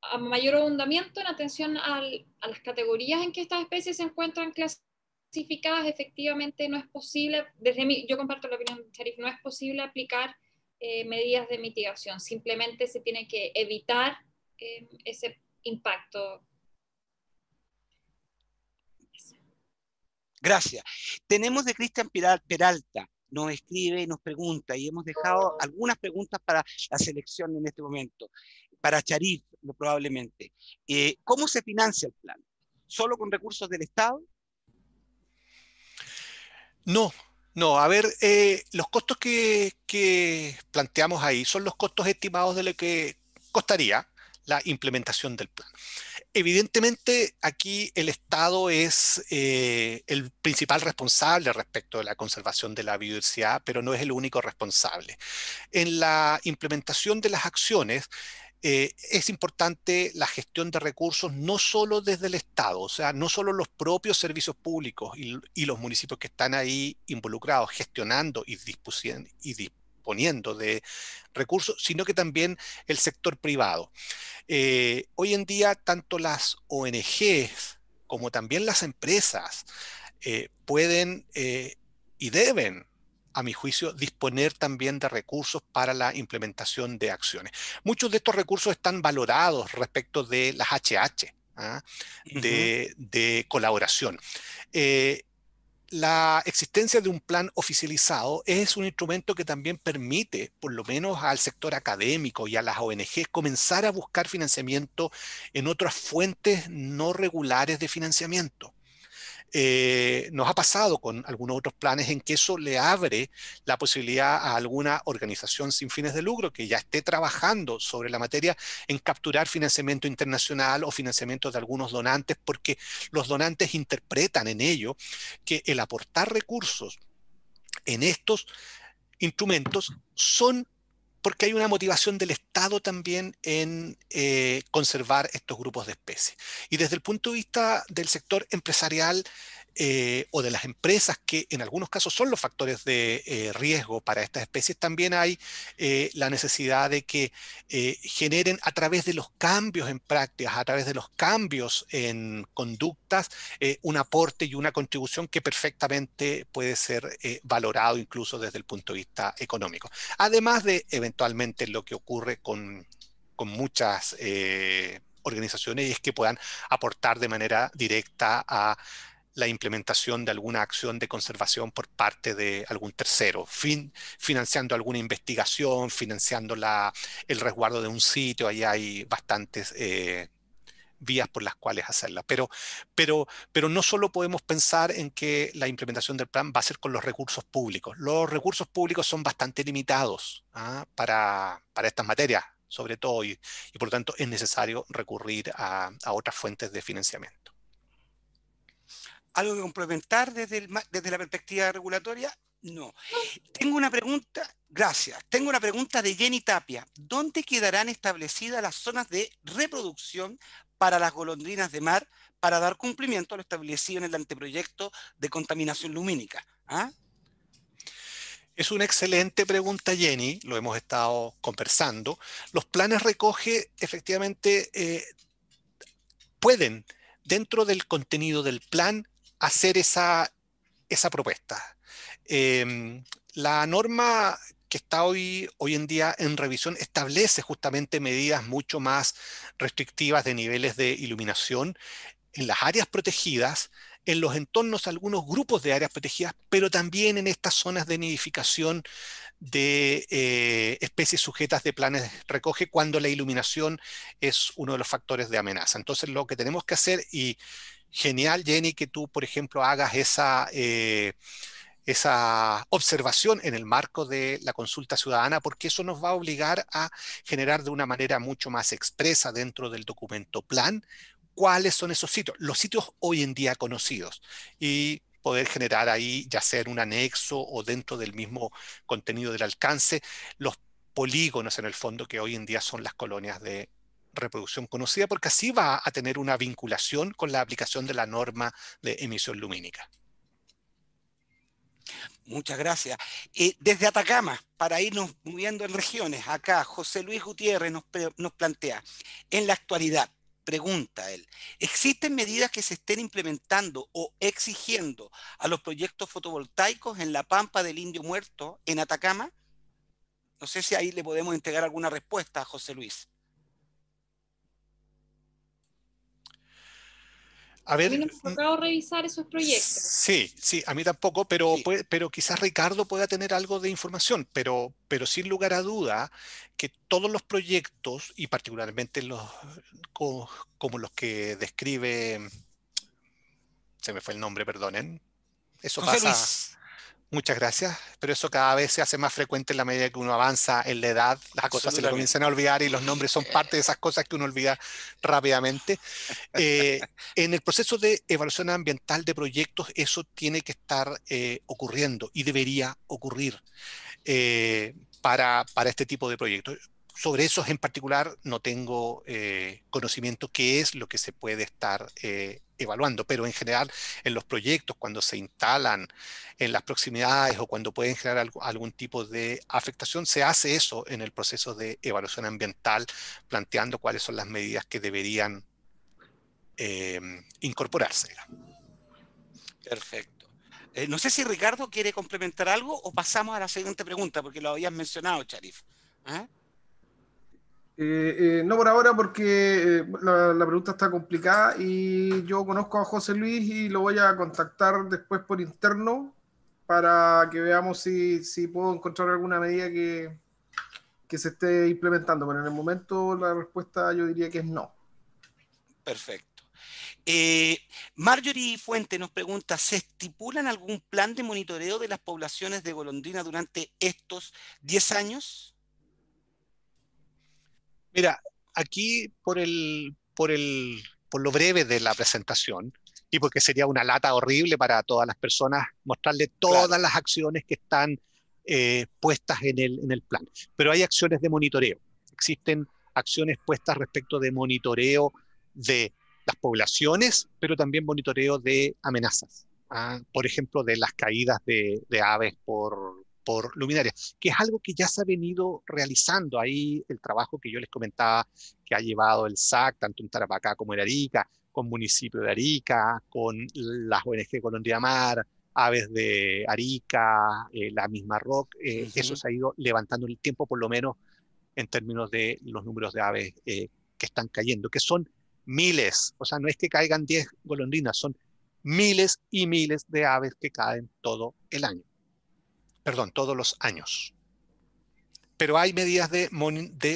a mayor abundamiento, en atención a las categorías en que estas especies se encuentran clasificadas, efectivamente no es posible, desde mí, yo comparto la opinión de Sharif, no es posible aplicar eh, medidas de mitigación, simplemente se tiene que evitar eh, ese impacto. Gracias. Tenemos de Cristian Peralta nos escribe nos pregunta, y hemos dejado algunas preguntas para la selección en este momento, para Charif probablemente. Eh, ¿Cómo se financia el plan? ¿Solo con recursos del Estado? No, no, a ver, eh, los costos que, que, planteamos ahí son los costos estimados de lo que costaría la implementación del plan. Evidentemente, aquí el Estado es eh, el principal responsable respecto de la conservación de la biodiversidad, pero no es el único responsable. En la implementación de las acciones, eh, es importante la gestión de recursos no solo desde el Estado, o sea, no solo los propios servicios públicos y, los municipios que están ahí involucrados, gestionando y, y poniendo de recursos, sino que también el sector privado. Eh, hoy en día, tanto las ONGs como también las empresas eh, pueden eh, y deben a mi juicio, disponer también de recursos para la implementación de acciones. Muchos de estos recursos están valorados respecto de las HH, ¿ah? de, colaboración la existencia de un plan oficializado es un instrumento que también permite, por lo menos al sector académico y a las ONG, comenzar a buscar financiamiento en otras fuentes no regulares de financiamiento. Eh, nos ha pasado con algunos otros planes en que eso le abre la posibilidad a alguna organización sin fines de lucro que ya esté trabajando sobre la materia en capturar financiamiento internacional o financiamiento de algunos donantes, porque los donantes interpretan en ello que el aportar recursos en estos instrumentos son porque hay una motivación del Estado también en eh, conservar estos grupos de especies. Y desde el punto de vista del sector empresarial, eh, o de las empresas que en algunos casos son los factores de eh, riesgo para estas especies, también hay eh, la necesidad de que generen a través de los cambios en prácticas, a través de los cambios en conductas, un aporte y una contribución que perfectamente puede ser valorado incluso desde el punto de vista económico. Además de eventualmente lo que ocurre con, con muchas organizaciones y es que puedan aportar de manera directa a la implementación de alguna acción de conservación por parte de algún tercero, fin, financiando alguna investigación, financiando la, el resguardo de un sitio, ahí hay bastantes eh, vías por las cuales hacerla. Pero, pero, pero no solo podemos pensar en que la implementación del plan va a ser con los recursos públicos. Los recursos públicos son bastante limitados ¿ah? para, para estas materias sobre todo, y, por lo tanto es necesario recurrir a, a otras fuentes de financiamiento. ¿Algo que complementar desde, desde la perspectiva regulatoria? No. Tengo una pregunta, gracias. Tengo una pregunta de Jenny Tapia. ¿Dónde quedarán establecidas las zonas de reproducción para las golondrinas de mar para dar cumplimiento a lo establecido en el anteproyecto de contaminación lumínica? ¿Ah? Es una excelente pregunta, Jenny. Lo hemos estado conversando. Los planes recoge, efectivamente, eh, pueden, dentro del contenido del plan, hacer esa, esa propuesta. Em, la norma que está hoy, hoy en día en revisión establece justamente medidas mucho más restrictivas de niveles de iluminación en las áreas protegidas, en los entornos, algunos grupos de áreas protegidas, pero también en estas zonas de nidificación de eh, especies sujetas de planes recoge cuando la iluminación es uno de los factores de amenaza. Entonces lo que tenemos que hacer, y genial, Jenny, que tú, por ejemplo, hagas esa, eh, esa observación en el marco de la consulta ciudadana, porque eso nos va a obligar a generar de una manera mucho más expresa dentro del documento plan cuáles son esos sitios, los sitios hoy en día conocidos. Y poder generar ahí, ya sea un anexo o dentro del mismo contenido del alcance, los polígonos en el fondo que hoy en día son las colonias de reproducción conocida, porque así va a tener una vinculación con la aplicación de la norma de emisión lumínica. Muchas gracias. Eh, desde Atacama, para irnos moviendo en regiones, acá José Luis Gutiérrez nos, nos plantea, en la actualidad, pregunta él, ¿existen medidas que se estén implementando o exigiendo a los proyectos fotovoltaicos en la pampa del Indio Muerto, en Atacama? No sé si ahí le podemos entregar alguna respuesta a José Luis. A ver, mm, revisar esos proyectos. Sí, sí, a mí tampoco, pero, pero quizás Ricardo pueda tener algo de información, pero, pero sin lugar a duda que todos los proyectos, y particularmente los como, los que describe, se me fue el nombre, perdonen, eso pasa. Muchas gracias, pero eso cada vez se hace más frecuente en la medida que uno avanza en la edad, las cosas se comienzan a olvidar y los nombres son parte de esas cosas que uno olvida rápidamente. Eh, en el proceso de evaluación ambiental de proyectos eso tiene que estar eh, ocurriendo y debería ocurrir eh, para, este tipo de proyectos sobre esos en particular no tengo conocimiento qué es lo que se puede estar eh, evaluando, pero en general en los proyectos, cuando se instalan en las proximidades o cuando pueden generar algún tipo de afectación, se hace eso en el proceso de evaluación ambiental, planteando cuáles son las medidas que deberían em, incorporarse. Perfecto. Eh, no sé si Ricardo quiere complementar algo o pasamos a la siguiente pregunta, porque lo habías mencionado, Charif. ¿eh? Eh, eh, no por ahora porque eh, la, pregunta está complicada y yo conozco a José Luis y lo voy a contactar después por interno para que veamos si, puedo encontrar alguna medida que, se esté implementando. Pero en el momento la respuesta yo diría que es no. Perfecto. Marjorie Fuente nos pregunta, ¿se estipulan algún plan de monitoreo de las poblaciones de golondrina durante estos 10 años? Mira, aquí por el, por el, por lo breve de la presentación, y porque sería una lata horrible para todas las personas mostrarle todas las acciones que están eh, puestas en el, plan. Pero hay acciones de monitoreo. Existen acciones puestas respecto de monitoreo de las poblaciones, pero también monitoreo de amenazas. ¿ah? por ejemplo, de las caídas de aves por, por luminarias, que es algo que ya se ha venido realizando. Ahí el trabajo que yo les comentaba que ha llevado el SAC, tanto en Tarapacá como en Arica, con municipio de Arica, con las ONG Colombia Mar, Aves de Arica, eh, la misma Rock, eh, eso se ha ido levantando en el tiempo, por lo menos en términos de los números de aves eh, que están cayendo, que son miles, o sea, no es que caigan 10 golondrinas, son miles y miles de aves que caen todo el año perdón, todos los años. Pero hay medidas de,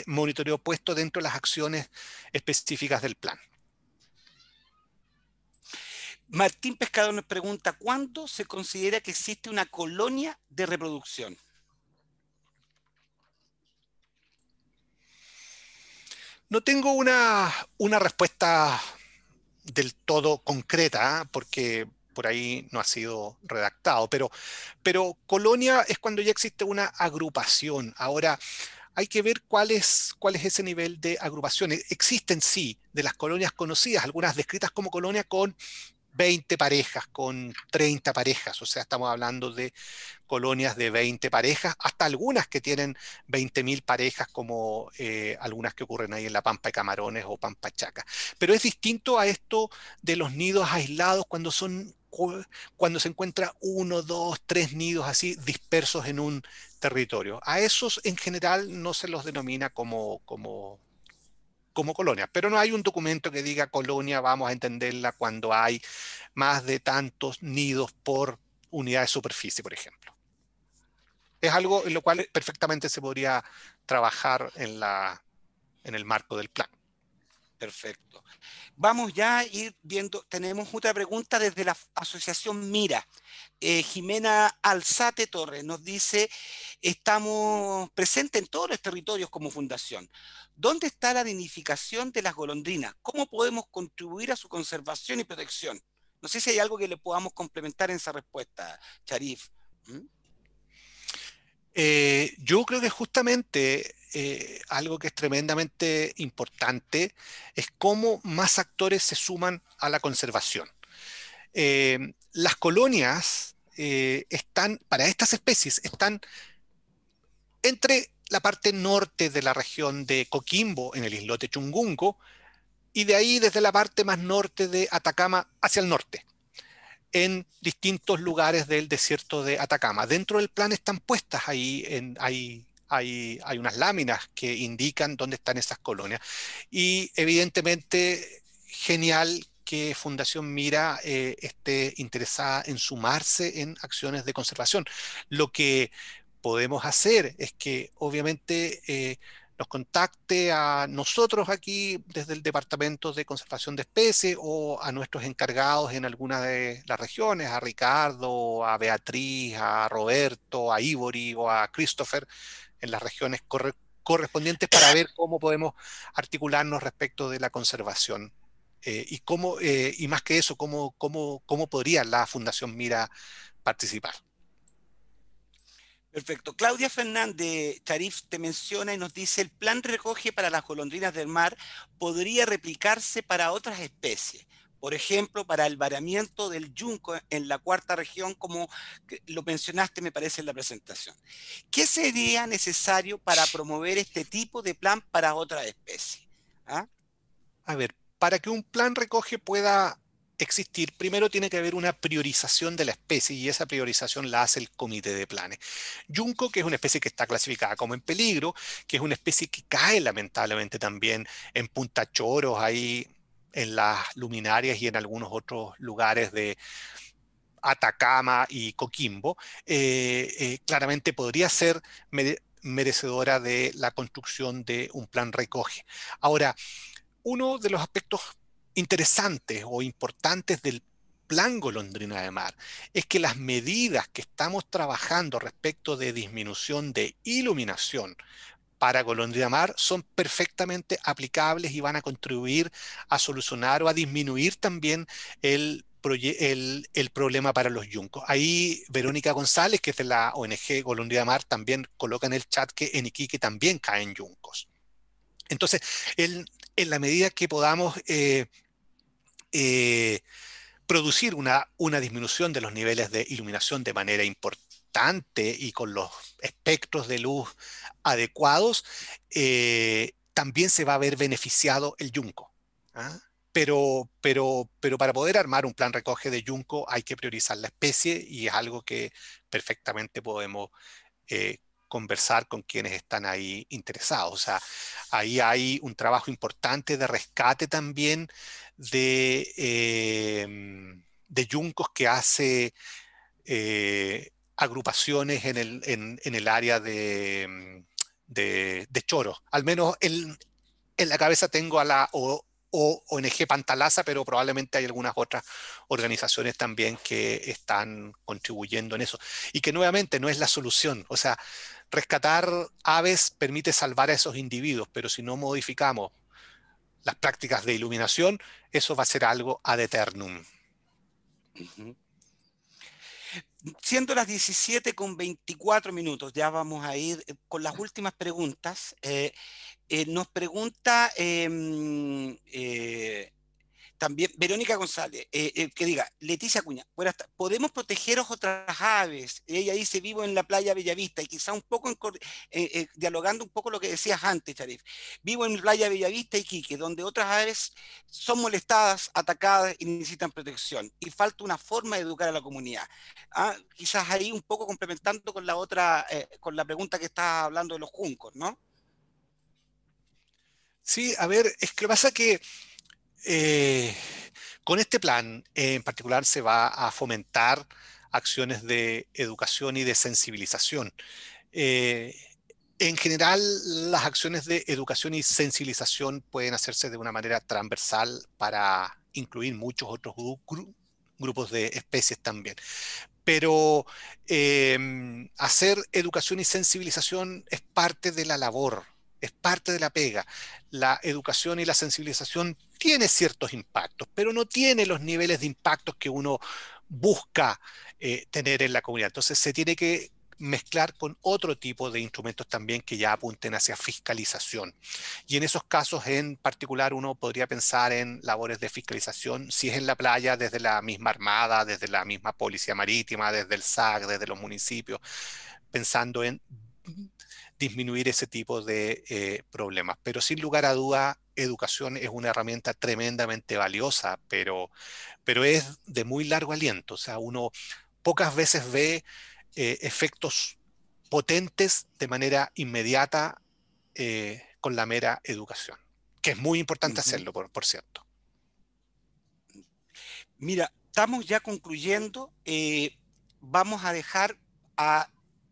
monitoreo puesto dentro de las acciones específicas del plan. Martín Pescado nos pregunta, ¿cuándo se considera que existe una colonia de reproducción? No tengo una, respuesta del todo concreta, ¿ah? porque por ahí no ha sido redactado. Pero, pero colonia es cuando ya existe una agrupación. Ahora, hay que ver cuál es, cuál es ese nivel de agrupación. E-, existen, sí, de las colonias conocidas, algunas descritas como colonia con 20 parejas, con 30 parejas, o sea, estamos hablando de colonias de 20 parejas, hasta algunas que tienen 20.000 parejas, como eh, algunas que ocurren ahí en la Pampa de Camarones o Pampa Chaca. Pero es distinto a esto de los nidos aislados cuando son cuando se encuentra uno, dos, tres nidos así dispersos en un territorio. A esos en general no se los denomina como, como, como colonia, pero no hay un documento que diga colonia, vamos a entenderla cuando hay más de tantos nidos por unidad de superficie, por ejemplo. Es algo en lo cual perfectamente se podría trabajar en, la, en el marco del plan. Perfecto. Vamos ya a ir viendo, tenemos otra pregunta desde la Asociación Mira. Eh, Jimena Alzate Torres nos dice, estamos presentes en todos los territorios como fundación. ¿Dónde está la dignificación de las golondrinas? ¿Cómo podemos contribuir a su conservación y protección? No sé si hay algo que le podamos complementar en esa respuesta, Charif. ¿Mm? Eh, yo creo que justamente eh, algo que es tremendamente importante es cómo más actores se suman a la conservación. Eh, las colonias están, para estas especies, están entre la parte norte de la región de Coquimbo, en el islote Chungungo, y de ahí desde la parte más norte de Atacama hacia el norte en distintos lugares del desierto de Atacama. Dentro del plan están puestas ahí, en, hay, hay, unas láminas que indican dónde están esas colonias. Y evidentemente, genial que Fundación Mira eh, esté interesada en sumarse en acciones de conservación. Lo que podemos hacer es que obviamente eh, nos contacte a nosotros aquí desde el Departamento de Conservación de Especies o a nuestros encargados en alguna de las regiones, a Ricardo, a Beatriz, a Roberto, a Ivory o a Christopher en las regiones correspondientes para ver cómo podemos articularnos respecto de la conservación. Eh, y, cómo, eh, y más que eso, cómo podría la Fundación Mira participar. Perfecto. Claudia Fernández Tarif te menciona y nos dice, el plan recoge para las golondrinas del mar podría replicarse para otras especies. Por ejemplo, para el varamiento del yunco en la cuarta región, como lo mencionaste, me parece, en la presentación. ¿Qué sería necesario para promover este tipo de plan para otras especies? ¿Ah? A ver, para que un plan recoge pueda existir, primero tiene que haber una priorización de la especie y esa priorización la hace el comité de planes. Yunco, que es una especie que está clasificada como en peligro, que es una especie que cae lamentablemente también en puntachoros ahí en las luminarias y en algunos otros lugares de Atacama y Coquimbo, eh, eh, claramente podría ser merecedora de la construcción de un plan recoge. Ahora, uno de los aspectos interesantes o importantes del plan golondrina de mar es que las medidas que estamos trabajando respecto de disminución de iluminación para golondrina de mar son perfectamente aplicables y van a contribuir a solucionar o a disminuir también el problema para los yuncos. Ahí Verónica González, que es de la ONG Golondrina de Mar, también coloca en el chat que en Iquique también caen yuncos. Entonces, en la medida que podamos eh, eh, producir una, una disminución de los niveles de iluminación de manera importante y con los espectros de luz adecuados, eh, también se va a ver beneficiado el yunco. ¿ah? Pero, pero, pero, para poder armar un plan recoge de yunco hay que priorizar la especie y es algo que perfectamente podemos eh, conversar con quienes están ahí interesados. O sea, ahí hay un trabajo importante de rescate también de, em, de yuncos que hace eh, agrupaciones en el, en, el, área em, de, de, choro. Al menos en, la cabeza tengo a la ONG Pantalaza, pero probablemente hay algunas otras organizaciones también que están contribuyendo en eso. Y que nuevamente no es la solución. O sea, Rescatar aves permite salvar a esos individuos, pero si no modificamos las prácticas de iluminación, eso va a ser algo ad eternum. Siendo las 17 con 24 minutos, ya vamos a ir eh, con las últimas preguntas. Eh, eh, nos pregunta em, también Verónica González, eh, eh, que diga, Leticia Cuña, podemos protegeros otras aves. Ella dice, vivo en la playa Bellavista, y quizá un poco, eh, dialogando un poco lo que decías antes, Sharif, vivo en la playa Bellavista y Quique, donde otras aves son molestadas, atacadas y necesitan protección. Y falta una forma de educar a la comunidad. Ah, quizás ahí un poco complementando con la otra, con la pregunta que estás hablando de los juncos, ¿no? Sí, a ver, es que pasa que eh, con este plan eh, en particular se va a fomentar acciones de educación y de sensibilización. Eh, en general, las acciones de educación y sensibilización pueden hacerse de una manera transversal para incluir muchos otros grupos de especies también. Pero em, hacer educación y sensibilización es parte de la labor, es parte de la pega. La educación y la sensibilización tiene ciertos impactos, pero no tiene los niveles de impactos que uno busca eh, tener en la comunidad. Entonces se tiene que mezclar con otro tipo de instrumentos también que ya apunten hacia fiscalización. Y en esos casos en particular uno podría pensar en labores de fiscalización, si es en la playa, desde la misma Armada, desde la misma Policía Marítima, desde el SAC, desde los municipios, pensando en disminuir ese tipo de eh, problemas. Pero sin lugar a duda, educación es una herramienta tremendamente valiosa, pero, pero es de muy largo aliento. O sea, uno pocas veces ve eh, efectos potentes de manera inmediata eh, con la mera educación, que es muy importante hacerlo, por, por cierto. Mira, estamos ya concluyendo. Eh, vamos a dejar a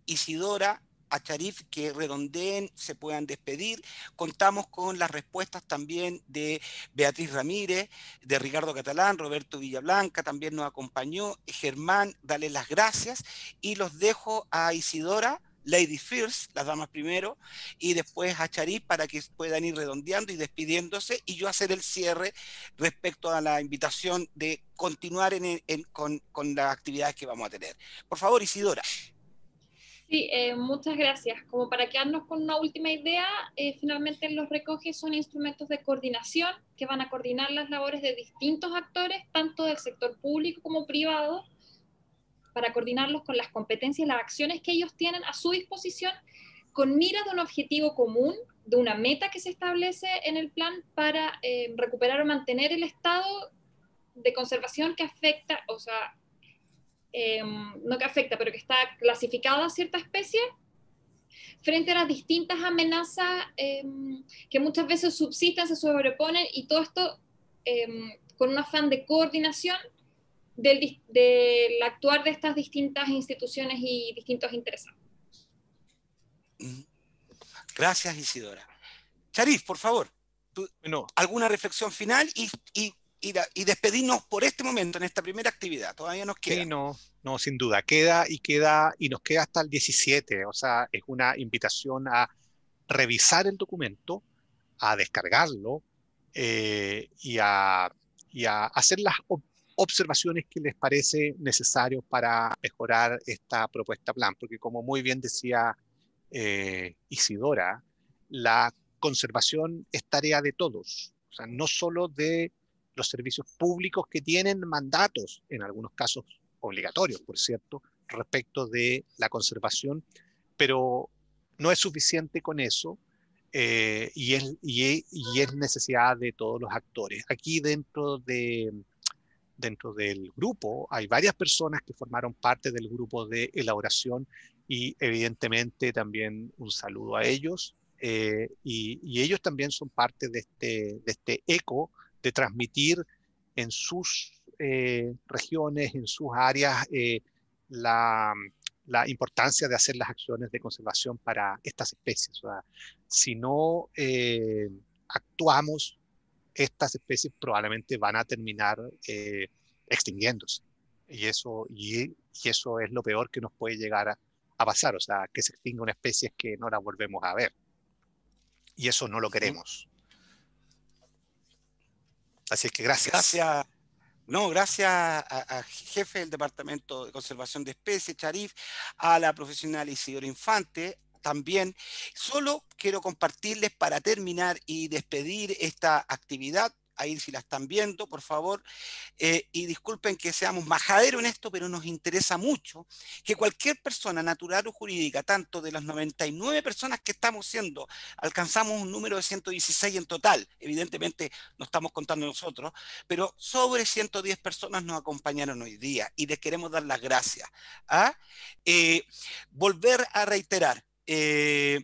Isidora a Charif que redondeen, se puedan despedir. Contamos con las respuestas también de Beatriz Ramírez, de Ricardo Catalán, Roberto Villablanca también nos acompañó, Germán, dale las gracias y los dejo a Isidora. Lady First, las damas primero, y después a Charif para que puedan ir redondeando y despidiéndose, y yo hacer el cierre respecto a la invitación de continuar con, con las actividades que vamos a tener. Por favor, Isidora. Sí, eh, muchas gracias. Como para quedarnos con una última idea, eh, finalmente los recoges son instrumentos de coordinación que van a coordinar las labores de distintos actores, tanto del sector público como privado, para coordinarlos con las competencias, las acciones que ellos tienen a su disposición con mira de un objetivo común, de una meta que se establece en el plan para eh, recuperar o mantener el estado de conservación que afecta, o sea, Em, no que afecta, pero que está clasificada a cierta especie, frente a las distintas amenazas em, que muchas veces subsisten, se sobreponen y todo esto em, con un afán de coordinación del, del, actuar de estas distintas instituciones y distintos intereses. Gracias, Isidora. Charif, por favor, alguna reflexión final y y despedirnos por este momento, en esta primera actividad. Todavía nos queda. Sí, no, no, sin duda. Queda y queda y nos queda hasta el 17. O sea, es una invitación a revisar el documento, a descargarlo eh, y, a, hacer las observaciones que les parece necesario para mejorar esta propuesta plan, porque como muy bien decía eh, Isidora, la conservación es tarea de todos, o sea, no solo de los servicios públicos que tienen mandatos, en algunos casos obligatorios, por cierto, respecto de la conservación, pero no es suficiente con eso eh, e, y, es, necesidad de todos los actores. Aquí dentro, de, dentro del grupo hay varias personas que formaron parte del grupo de elaboración y evidentemente también un saludo a ellos. Eh, y, ellos también son parte de este, de este eco de transmitir en sus eh, regiones, en sus áreas, eh, la, importancia de hacer las acciones de conservación para estas especies. O sea, si no eh, actuamos, estas especies probablemente van a terminar extinguiéndose. Y eso, y, eso es lo peor que nos puede llegar a, a pasar, o sea, que se extinga una especie que no la volvemos a ver. Y eso no lo queremos. Así es que gracias. Gracias. No, gracias a, jefe del Departamento de Conservación de Especies, Charif, a la profesional Isidoro Infante, también. Solo quiero compartirles para terminar y despedir esta actividad ahí si la están viendo, por favor, eh, y disculpen que seamos majadero en esto, pero nos interesa mucho que cualquier persona natural o jurídica, tanto de las 99 personas que estamos siendo, alcanzamos un número de 116 en total, evidentemente no estamos contando nosotros, pero sobre 110 personas nos acompañaron hoy día y les queremos dar las gracias. ¿ah? Eh, volver a reiterar, eh,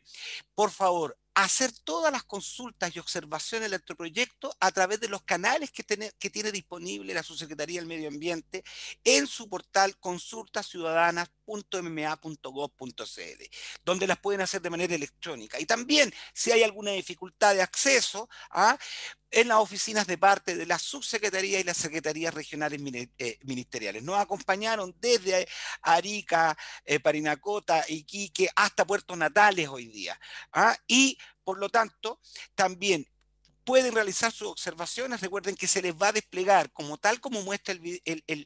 por favor, hacer todas las consultas y observaciones del proyecto a través de los canales que tiene, disponible la Subsecretaría del Medio Ambiente en su portal consultasciudadanas.mma.gov.cd, donde las pueden hacer de manera electrónica. Y también, si hay alguna dificultad de acceso, ¿ah? en las oficinas de parte de las subsecretarías y las secretarías regionales eh, ministeriales. Nos acompañaron desde Arica, eh, Parinacota, Iquique, hasta Puertos Natales hoy día. ¿ah? Y, por lo tanto, también pueden realizar sus observaciones. Recuerden que se les va a desplegar, como tal como muestra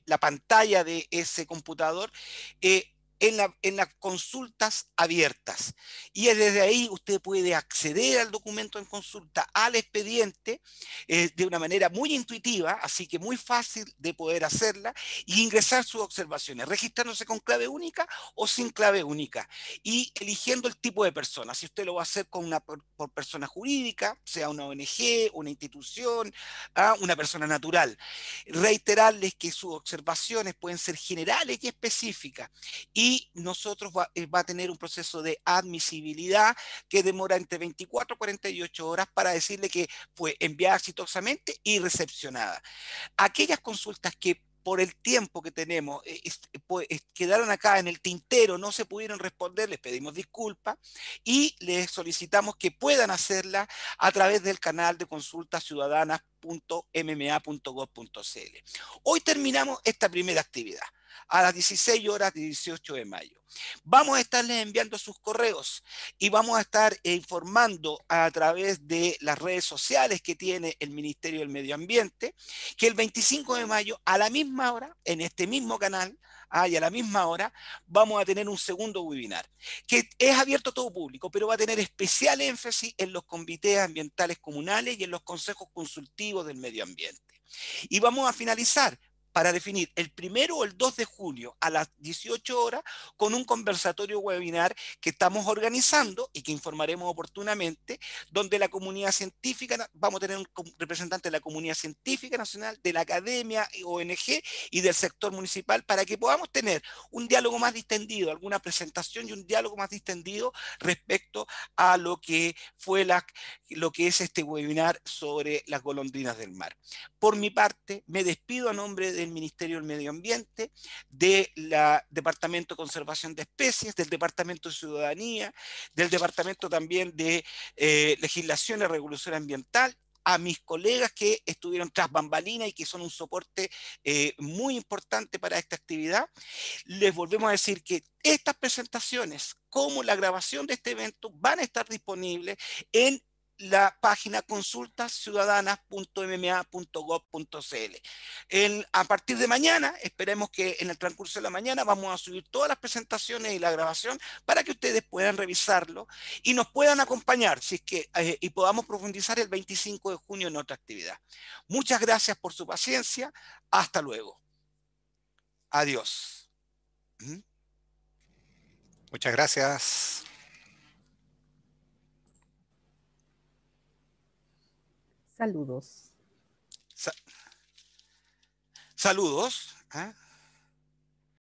la pantalla de ese computador, eh, en, las consultas abiertas. Y desde ahí usted puede acceder al documento en consulta, al expediente, eh, de una manera muy intuitiva, así que muy fácil de poder hacerla, e ingresar sus observaciones, registrándose con clave única o sin clave única, y eligiendo el tipo de persona. Si usted lo va a hacer con una por, persona jurídica, sea una ONG, una institución, a ¿ah? una persona natural. Reiterarles que sus observaciones pueden ser generales y específicas. Y y nosotros eh, va, a tener un proceso de admisibilidad que demora entre 24 y 48 horas para decirle que fue enviada exitosamente y recepcionada. Aquellas consultas que por el tiempo que tenemos, eh, eh, pues, quedaron acá en el tintero, no se pudieron responder, les pedimos disculpas y les solicitamos que puedan hacerla a través del canal de consultas Hoy terminamos esta primera actividad a las 16 horas 18 de mayo. Vamos a estarles enviando sus correos y vamos a estar eh, informando a través de las redes sociales que tiene el Ministerio del Medio Ambiente que el 25 de mayo a la misma hora, en este mismo canal, hay a la misma hora vamos a tener un segundo webinar, que es abierto a todo público, pero va a tener especial énfasis en los comités ambientales comunales y en los consejos consultivos del medio ambiente. Y vamos a finalizar para definir el primero o el 2 de junio a las 18 horas con un conversatorio webinar que estamos organizando y que informaremos oportunamente, donde la comunidad científica, vamos a tener un representante de la comunidad científica nacional, de la academia, ONG y del sector municipal, para que podamos tener un diálogo más distendido, alguna presentación y un diálogo más distendido respecto a lo que fue la, lo que es este webinar sobre las golondrinas del mar. Por mi parte, me despido a nombre de Ministerio del Medio Ambiente, del Departamento de Conservación de Especies, del Departamento de Ciudadanía, del Departamento también de eh, Legislación y Regulación Ambiental, a mis colegas que estuvieron tras Bambalina y que son un soporte eh, muy importante para esta actividad. Les volvemos a decir que estas presentaciones, como la grabación de este evento, van a estar disponibles en la página consultasciudadanas.mma.gov.cl. A partir de mañana, esperemos que en el transcurso de la mañana vamos a subir todas las presentaciones y la grabación para que ustedes puedan revisarlo y nos puedan acompañar si es que, eh, y podamos profundizar el 25 de junio en otra actividad. Muchas gracias por su paciencia. Hasta luego. Adiós. Muchas gracias. Saludos. saludos. ¿eh?